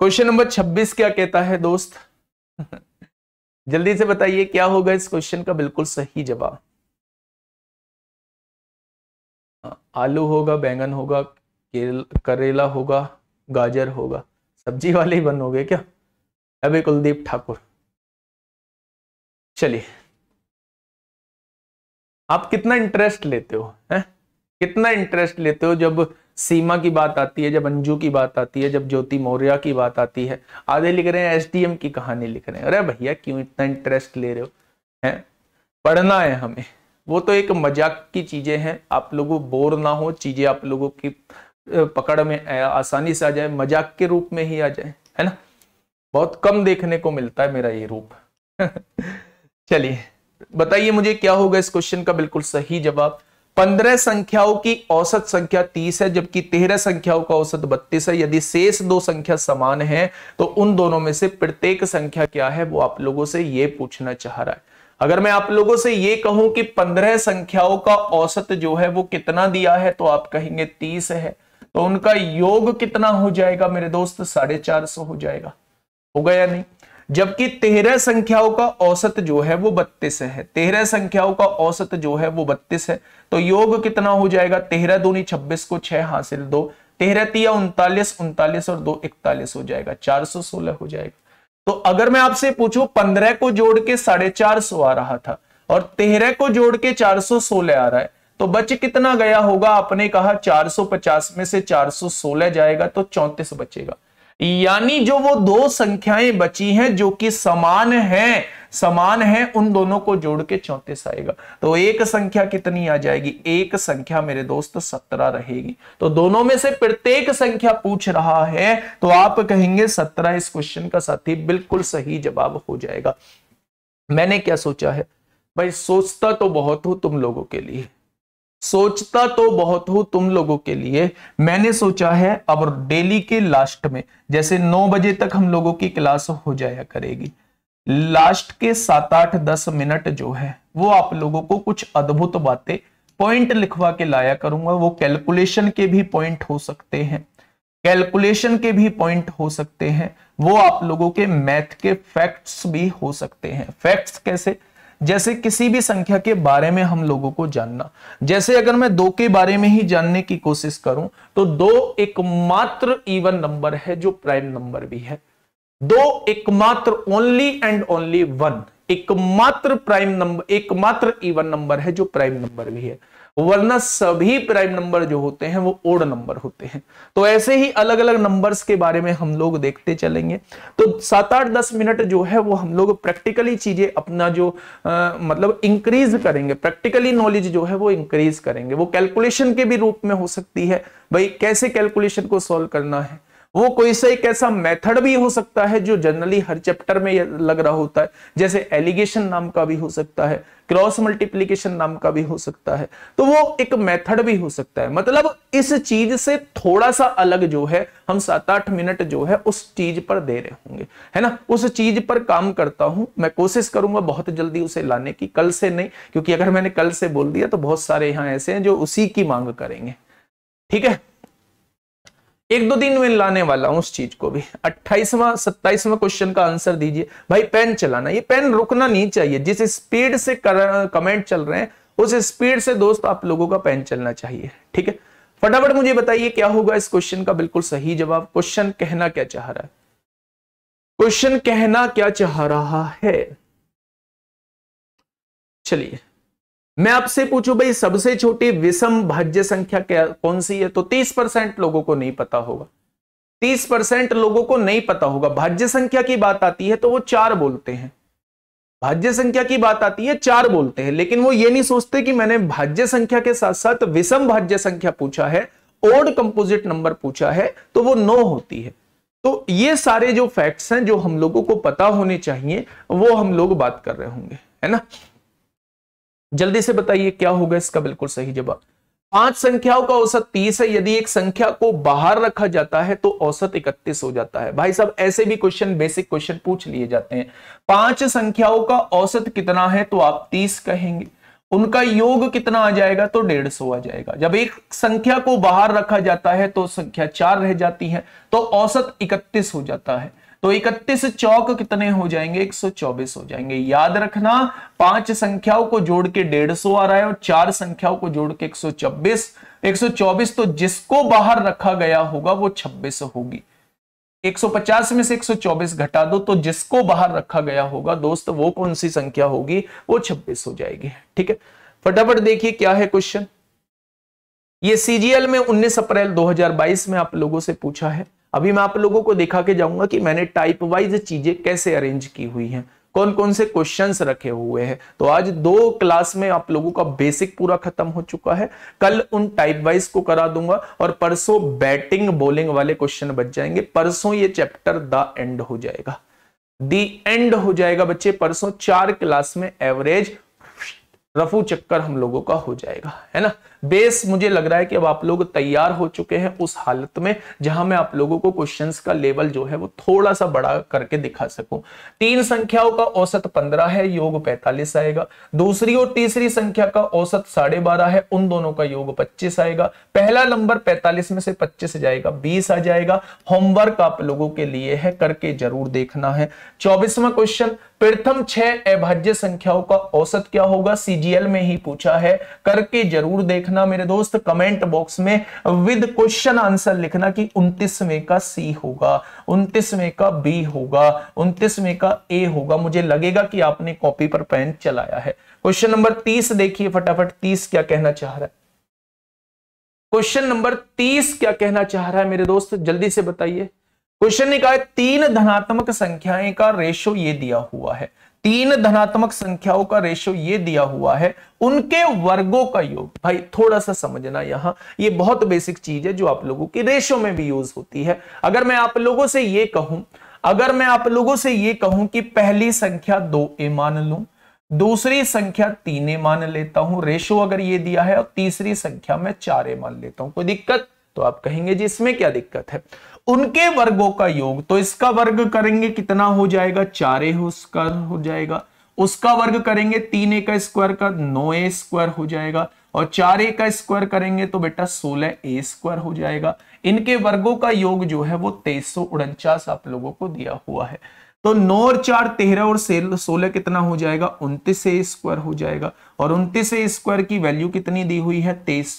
क्वेश्चन नंबर छब्बीस क्या कहता है दोस्त जल्दी से बताइए क्या होगा इस क्वेश्चन का बिल्कुल सही जवाब आलू होगा बैंगन होगा करेला होगा गाजर होगा सब्जी वाले ही बनोगे क्या अभी कुलदीप ठाकुर चलिए आप कितना इंटरेस्ट लेते हो है? कितना इंटरेस्ट लेते हो जब सीमा की बात आती है जब अंजू की बात आती है जब ज्योति मौर्य की बात आती है आधे लिख रहे हैं एसडीएम की कहानी लिख रहे हैं अरे भैया क्यों इतना इंटरेस्ट ले रहे हो हैं पढ़ना है हमें वो तो एक मजाक की चीजें हैं आप लोगों बोर ना हो चीजें आप लोगों की पकड़ में आसानी से आ जाए मजाक के रूप में ही आ जाए है ना बहुत कम देखने को मिलता है मेरा ये रूप चलिए बताइए मुझे क्या होगा इस क्वेश्चन का बिल्कुल सही जवाब पंद्रह संख्याओं की औसत संख्या तीस है जबकि तेरह संख्याओं का औसत बत्तीस है यदि शेष दो संख्या समान है तो उन दोनों में से प्रत्येक संख्या क्या है वो आप लोगों से ये पूछना चाह रहा है अगर मैं आप लोगों से ये कहूं कि पंद्रह संख्याओं का औसत जो है वो कितना दिया है तो आप कहेंगे तीस है तो उनका योग कितना हो जाएगा मेरे दोस्त साढ़े चार सौ हो जाएगा होगा या नहीं जबकि तेरह संख्याओं का औसत जो है वो बत्तीस है तेरह संख्याओं का औसत जो है वो बत्तीस है तो योग कितना हो जाएगा तेरह दूनी छब्बीस को छह हासिल दो तेरह तिया उनतालीस उनतालीस और दो इकतालीस हो जाएगा चार सौ सोलह हो जाएगा तो अगर मैं आपसे पूछूं पंद्रह को जोड़ के साढ़े चार सौ आ रहा था और तेरह को जोड़ के चार सौ सोलह आ रहा है तो बच कितना गया होगा आपने कहा पचास में से सोलह जाएगा तो चौंतीस बचेगा यानी जो वो दो संख्याएं बची हैं जो कि समान हैं समान हैं उन दोनों को जोड़ के चौंतीस आएगा तो एक संख्या कितनी आ जाएगी एक संख्या मेरे दोस्त सत्रह रहेगी तो दोनों में से प्रत्येक संख्या पूछ रहा है तो आप कहेंगे सत्रह इस क्वेश्चन का साथी बिल्कुल सही जवाब हो जाएगा मैंने क्या सोचा है भाई सोचता तो बहुत हूं तुम लोगों के लिए सोचता तो बहुत हूं तुम लोगों के लिए मैंने सोचा है अब डेली के लास्ट में जैसे नौ बजे तक हम लोगों की क्लास हो जाया करेगी लास्ट के सात आठ दस मिनट जो है वो आप लोगों को कुछ अद्भुत बातें पॉइंट लिखवा के लाया करूंगा वो कैलकुलेशन के भी पॉइंट हो सकते हैं कैलकुलेशन के भी पॉइंट हो सकते हैं वो आप लोगों के मैथ के फैक्ट्स भी हो सकते हैं फैक्ट्स कैसे जैसे किसी भी संख्या के बारे में हम लोगों को जानना जैसे अगर मैं दो के बारे में ही जानने की कोशिश करूं तो दो एकमात्र इवन नंबर है जो प्राइम नंबर भी है दो एकमात्र ओनली एंड ओनली वन एकमात्र प्राइम नंबर एकमात्र इवन नंबर है जो प्राइम नंबर भी है वरना सभी प्राइम नंबर जो होते हैं वो ओड नंबर होते हैं तो ऐसे ही अलग अलग नंबर्स के बारे में हम लोग देखते चलेंगे तो सात आठ दस मिनट जो है वो हम लोग प्रैक्टिकली चीजें अपना जो आ, मतलब इंक्रीज करेंगे प्रैक्टिकली नॉलेज जो है वो इंक्रीज करेंगे वो कैलकुलेशन के भी रूप में हो सकती है भाई कैसे कैलकुलेशन को सॉल्व करना है वो कोई सा एक ऐसा मेथड भी हो सकता है जो जनरली हर चैप्टर में लग रहा होता है जैसे एलिगेशन नाम का भी हो सकता है क्रॉस मल्टीप्लीकेशन नाम का भी हो सकता है तो वो एक मेथड भी हो सकता है मतलब इस चीज से थोड़ा सा अलग जो है हम सात आठ मिनट जो है उस चीज पर दे रहे होंगे है ना उस चीज पर काम करता हूं मैं कोशिश करूंगा बहुत जल्दी उसे लाने की कल से नहीं क्योंकि अगर मैंने कल से बोल दिया तो बहुत सारे यहां ऐसे हैं जो उसी की मांग करेंगे ठीक है एक दो दिन में लाने वाला हूं उस चीज को भी अट्ठाईसवा सत्ताईसवा क्वेश्चन का आंसर दीजिए भाई पेन चलाना ये पेन रुकना नहीं चाहिए जिस स्पीड से कर, कमेंट चल रहे हैं उस स्पीड से दोस्त आप लोगों का पेन चलना चाहिए ठीक है फटाफट मुझे बताइए क्या होगा इस क्वेश्चन का बिल्कुल सही जवाब क्वेश्चन कहना क्या चाह रहा है क्वेश्चन कहना क्या चाह रहा है चलिए मैं आपसे पूछूं भाई सबसे छोटी विषम भाज्य संख्या क्या कौन सी है तो 30 परसेंट लोगों को नहीं पता होगा 30 परसेंट लोगों को नहीं पता होगा भाज्य संख्या की बात आती है तो वो चार बोलते हैं भाज्य संख्या की बात आती है चार बोलते हैं लेकिन वो ये नहीं सोचते कि मैंने भाज्य संख्या के साथ साथ विषम भाज्य संख्या पूछा है ओड कंपोजिट नंबर पूछा है तो वो नो होती है तो ये सारे जो फैक्ट्स हैं जो हम लोगों को पता होने चाहिए वो हम लोग बात कर रहे होंगे है ना जल्दी से बताइए क्या होगा इसका बिल्कुल सही जवाब पांच संख्याओं का औसत तीस है यदि एक संख्या को बाहर रखा जाता है तो औसत इकतीस हो जाता है भाई साहब ऐसे भी क्वेश्चन बेसिक क्वेश्चन पूछ लिए जाते हैं पांच संख्याओं का औसत कितना है तो आप तीस कहेंगे उनका योग कितना आ जाएगा तो डेढ़ सौ आ जाएगा जब एक संख्या को बाहर रखा जाता है तो संख्या चार रह जाती है तो औसत इकतीस हो जाता है तो इकतीस चौक कितने हो जाएंगे एक सौ चौबीस हो जाएंगे याद रखना पांच संख्याओं को जोड़ के डेढ़ सौ आ रहा है और चार संख्याओं को जोड़ के एक सौ एक सौ चौबीस तो जिसको बाहर रखा गया होगा वो छब्बीस होगी 150 में से 124 घटा दो तो जिसको बाहर रखा गया होगा दोस्त वो कौन सी संख्या होगी वो छब्बीस हो जाएगी ठीक है फटाफट देखिए क्या है क्वेश्चन ये सीजीएल में 19 अप्रैल 2022 में आप लोगों से पूछा है अभी मैं आप लोगों को दिखा के जाऊंगा कि मैंने टाइप वाइज चीजें कैसे अरेंज की हुई हैं कौन कौन से क्वेश्चंस रखे हुए हैं तो आज दो क्लास में आप लोगों का बेसिक पूरा खत्म हो चुका है कल उन टाइप वाइज को करा दूंगा और परसों बैटिंग बॉलिंग वाले क्वेश्चन बच जाएंगे परसों ये चैप्टर द एंड हो जाएगा दी एंड हो जाएगा बच्चे परसों चार क्लास में एवरेज रफू चक्कर हम लोगों का हो जाएगा है ना बेस मुझे लग रहा है कि अब आप लोग तैयार हो चुके हैं उस हालत में जहां मैं आप लोगों को क्वेश्चंस का लेवल जो है वो थोड़ा सा बड़ा करके दिखा सकूं तीन संख्याओं का औसत पंद्रह है योग पैंतालीस आएगा दूसरी और तीसरी संख्या का औसत साढ़े बारह है उन दोनों का योग पच्चीस आएगा पहला नंबर पैंतालीस में से पच्चीस जाएगा बीस आ जाएगा होमवर्क आप लोगों के लिए है करके जरूर देखना है चौबीसवा क्वेश्चन प्रथम छह अभाज्य संख्याओं का औसत क्या होगा सीजीएल में ही पूछा है करके जरूर देखना लिखना मेरे दोस्त कमेंट बॉक्स में विद क्वेश्चन आंसर लिखना कि उनतीसवें का सी होगा उनतीसवें का बी होगा उनतीसवें का ए होगा मुझे लगेगा कि आपने कॉपी पर पेन चलाया है क्वेश्चन नंबर तीस देखिए फटाफट तीस क्या कहना चाह रहा है क्वेश्चन नंबर तीस क्या कहना चाह रहा है मेरे दोस्त जल्दी से बताइए क्वेश्चन ने कहा तीन धनात्मक संख्याएं का रेशो ये दिया हुआ है तीन धनात्मक संख्याओं का रेशियो ये दिया हुआ है उनके वर्गों का योग भाई थोड़ा सा समझना यहां ये बहुत बेसिक चीज है जो आप लोगों की रेशियो में भी यूज होती है अगर मैं आप लोगों से ये कहूं अगर मैं आप लोगों से ये कहूं कि पहली संख्या दो ए मान लू दूसरी संख्या तीन ए मान लेता हूं रेशो अगर ये दिया है और तीसरी संख्या मैं चार ए मान लेता हूं कोई दिक्कत तो आप कहेंगे जी इसमें क्या दिक्कत है उनके वर्गों का योग तो इसका वर्ग करेंगे कितना हो जाएगा चार ए स्क्वायर हो जाएगा उसका वर्ग करेंगे तीन ए का स्क्वायर का नौ ए स्क्वायर हो जाएगा और चार ए का स्क्वायर करेंगे तो बेटा सोलह ए स्क्वायर हो जाएगा इनके वर्गों का योग जो है वो तेईस आप लोगों को दिया हुआ है तो नौ और चार तेरह और सोलह कितना हो जाएगा उनतीस ए स्क्वायर हो जाएगा और उनतीस ए स्क्वायर की वैल्यू कितनी दी हुई है तेईस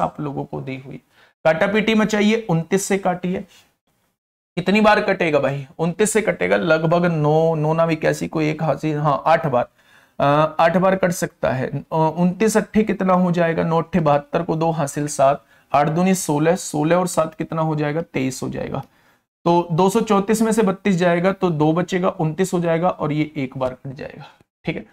आप लोगों को दी हुई काटा पीटी में चाहिए उन्तीस से काटिए कितनी बार कटेगा भाई उनतीस से कटेगा लगभग नौ नौ ना भी कैसी कोई एक हासी हाँ आठ बार आठ बार कट सकता है उनतीस अट्ठे कितना हो जाएगा नौ अट्ठे बहत्तर को दो हासिल सात आठ दूनी सोलह सोलह और सात कितना हो जाएगा तेईस हो जाएगा तो दो सौ चौतीस में से बत्तीस जाएगा तो दो बचेगा उनतीस हो जाएगा और ये एक बार कट जाएगा ठीक है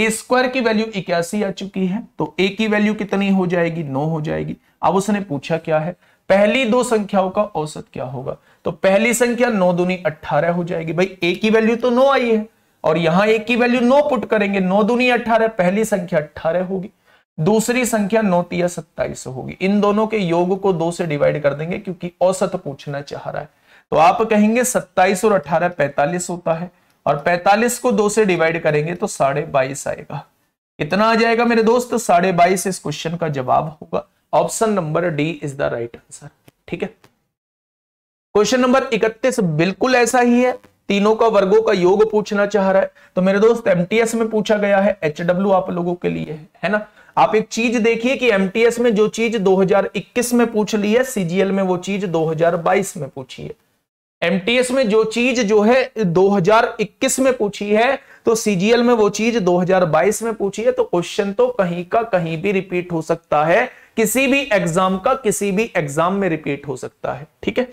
ए स्क्वायर की वैल्यू इक्यासी आ चुकी है तो ए की वैल्यू कितनी हो जाएगी नौ हो जाएगी अब उसने पूछा क्या है पहली दो संख्याओं का औसत क्या होगा तो पहली संख्या नौ दुनी अट्ठारह हो जाएगी भाई ए की वैल्यू तो नौ आई है और यहां ए की वैल्यू नौ पुट करेंगे नौ दुनी अट्ठारह पहली संख्या अट्ठारह होगी दूसरी संख्या नौ सत्ताईस होगी इन दोनों के योग को दो से डिवाइड कर देंगे क्योंकि औसत पूछना चाह रहा है तो आप कहेंगे सत्ताईस और अठारह पैतालीस होता है और पैतालीस को दो से डिवाइड करेंगे तो साढ़े बाईस आएगा कितना आ जाएगा मेरे दोस्त साढ़े बाईस इस क्वेश्चन का जवाब होगा option number D is the right answer ठीक है क्वेश्चन नंबर 31 बिल्कुल ऐसा ही है तीनों का वर्गों का योग पूछना चाह रहा है तो मेरे दोस्त एमटीएस में पूछा गया है एच आप लोगों के लिए है, है ना आप एक चीज देखिए कि एमटीएस में जो चीज 2021 में पूछ ली है सीजीएल में वो चीज 2022 में पूछी है एमटीएस में जो चीज जो है 2021 में पूछी है तो सीजीएल में वो चीज 2022 में पूछी है तो क्वेश्चन तो कहीं का कहीं भी रिपीट हो सकता है किसी भी एग्जाम का किसी भी एग्जाम में रिपीट हो सकता है ठीक है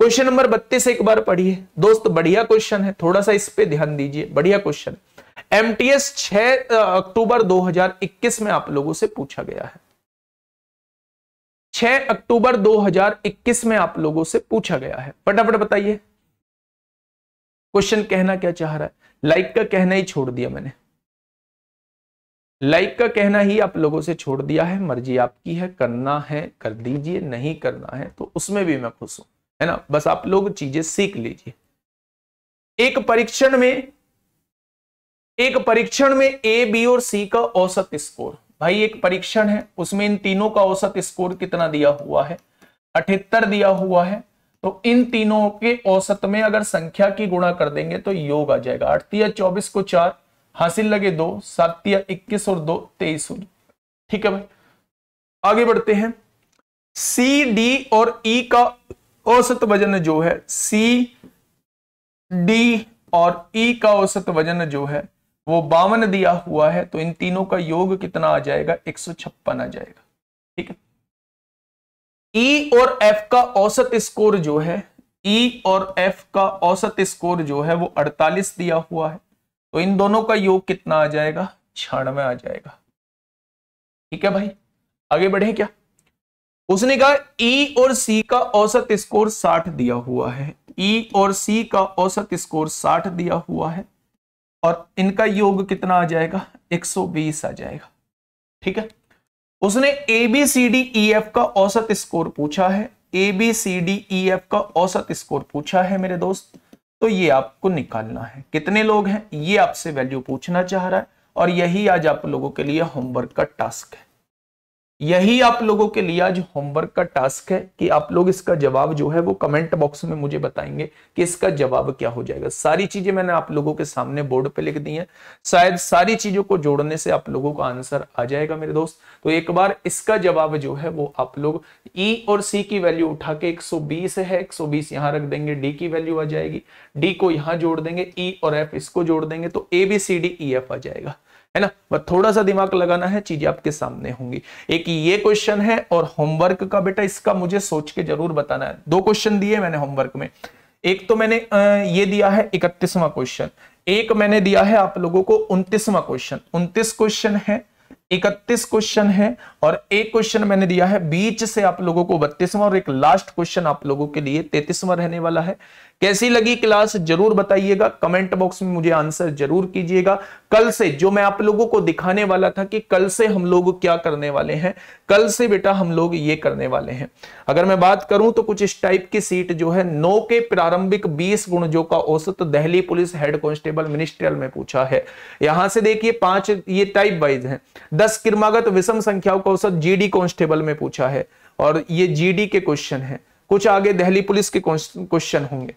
क्वेश्चन नंबर बत्तीस एक बार पढ़िए दोस्त बढ़िया क्वेश्चन है थोड़ा सा इस पे ध्यान दीजिए बढ़िया क्वेश्चन एमटीएस 6 अक्टूबर 2021 में आप लोगों से पूछा गया है 6 अक्टूबर 2021 में आप लोगों से पूछा गया है फटाफट बताइए क्वेश्चन कहना क्या चाह रहा है लाइक का कहना ही छोड़ दिया मैंने लाइक का कहना ही आप लोगों से छोड़ दिया है मर्जी आपकी है करना है कर दीजिए नहीं करना है तो उसमें भी मैं खुश हूं है ना बस आप लोग चीजें सीख लीजिए एक परीक्षण में एक परीक्षण में ए बी और सी का औसत स्कोर भाई एक परीक्षण है उसमें इन तीनों का औसत स्कोर कितना दिया हुआ है अठहत्तर दिया हुआ है तो इन तीनों के औसत में अगर संख्या की गुणा कर देंगे तो योग आ जाएगा अठती चौबीस को चार हासिल लगे दो सात या इक्कीस और दो तेईस हो ठीक है भाई आगे बढ़ते हैं सी डी और ई e का औसत वजन जो है सी डी और ई e का औसत वजन जो है वो बावन दिया हुआ है तो इन तीनों का योग कितना आ जाएगा एक सौ छप्पन आ जाएगा ठीक है ई e और एफ का औसत स्कोर जो है ई e और एफ का औसत स्कोर जो है वो अड़तालीस दिया हुआ है तो इन दोनों का योग कितना आ जाएगा छियानवे आ जाएगा ठीक है भाई आगे बढ़े क्या उसने कहा ई e और सी का औसत स्कोर 60 दिया हुआ है ई e और सी का औसत स्कोर 60 दिया हुआ है और इनका योग कितना आ जाएगा 120 आ जाएगा ठीक है उसने A B C D E F का औसत स्कोर पूछा है A B C D E F का औसत स्कोर पूछा है मेरे दोस्त तो ये आपको निकालना है कितने लोग हैं ये आपसे वैल्यू पूछना चाह रहा है और यही आज आप लोगों के लिए होमवर्क का टास्क है यही आप लोगों के लिए आज होमवर्क का टास्क है कि आप लोग इसका जवाब जो है वो कमेंट बॉक्स में मुझे बताएंगे कि इसका जवाब क्या हो जाएगा सारी चीजें मैंने आप लोगों के सामने बोर्ड पे लिख दी हैं शायद सारी चीजों को जोड़ने से आप लोगों का आंसर आ जाएगा मेरे दोस्त तो एक बार इसका जवाब जो है वो आप लोग ई e और सी की वैल्यू उठा के एक है 120 यहां रख देंगे डी की वैल्यू आ जाएगी डी को यहां जोड़ देंगे ई e और एफ इसको जोड़ देंगे तो A B C D E F आ जाएगा है ना बस थोड़ा सा दिमाग लगाना है चीजें आपके सामने होंगी एक ये क्वेश्चन है और होमवर्क का बेटा इसका मुझे सोच के जरूर बताना है दो क्वेश्चन दिए मैंने होमवर्क में एक तो मैंने ये दिया है इकतीसवां क्वेश्चन एक मैंने दिया है आप लोगों को उन्तीसवां क्वेश्चन उन्तीस क्वेश्चन है इकतीस क्वेश्चन है और एक क्वेश्चन मैंने दिया है बीच से आप लोगों को बत्तीसवां और एक लास्ट क्वेश्चन आप लोगों के लिए तैतीसवां रहने वाला है कैसी लगी क्लास जरूर बताइएगा कमेंट बॉक्स में मुझे आंसर जरूर कीजिएगा कल से जो मैं आप लोगों को दिखाने वाला था कि कल से हम लोग क्या करने वाले हैं कल से बेटा हम लोग ये करने वाले हैं अगर मैं बात करूं तो कुछ इस टाइप की सीट जो है नौ के प्रारंभिक बीस गुण जो का औसत दहली पुलिस हेड कॉन्स्टेबल मिनिस्ट्रियल में पूछा है यहां से देखिए पांच ये टाइप वाइज है दस क्रमागत विषम संख्याओं का औसत जी डी कॉन्स्टेबल में पूछा है और ये डी के क्वेश्चन है कुछ आगे दहली पुलिस के क्वेश्चन होंगे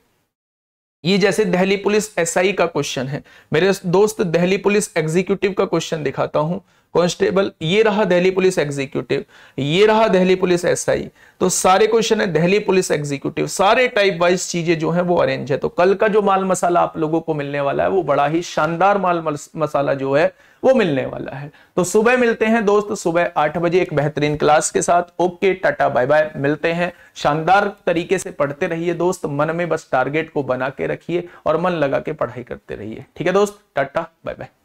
ये जैसे दहली पुलिस एसआई का क्वेश्चन है मेरे दोस्त दहली पुलिस एग्जीक्यूटिव का क्वेश्चन दिखाता हूं कांस्टेबल ये रहा दहली पुलिस एग्जीक्यूटिव ये रहा दहली पुलिस एसआई तो सारे क्वेश्चन है दहली पुलिस एग्जीक्यूटिव सारे टाइप वाइज चीजें जो है वो अरेंज है तो कल का जो माल मसाला आप लोगों को मिलने वाला है वो बड़ा ही शानदार माल मसाला जो है वो मिलने वाला है तो सुबह मिलते हैं दोस्त सुबह आठ बजे एक बेहतरीन क्लास के साथ ओके टाटा बाय बाय मिलते हैं शानदार तरीके से पढ़ते रहिए दोस्त मन में बस टारगेट को बना के रखिए और मन लगा के पढ़ाई करते रहिए ठीक है दोस्त टाटा बाय बाय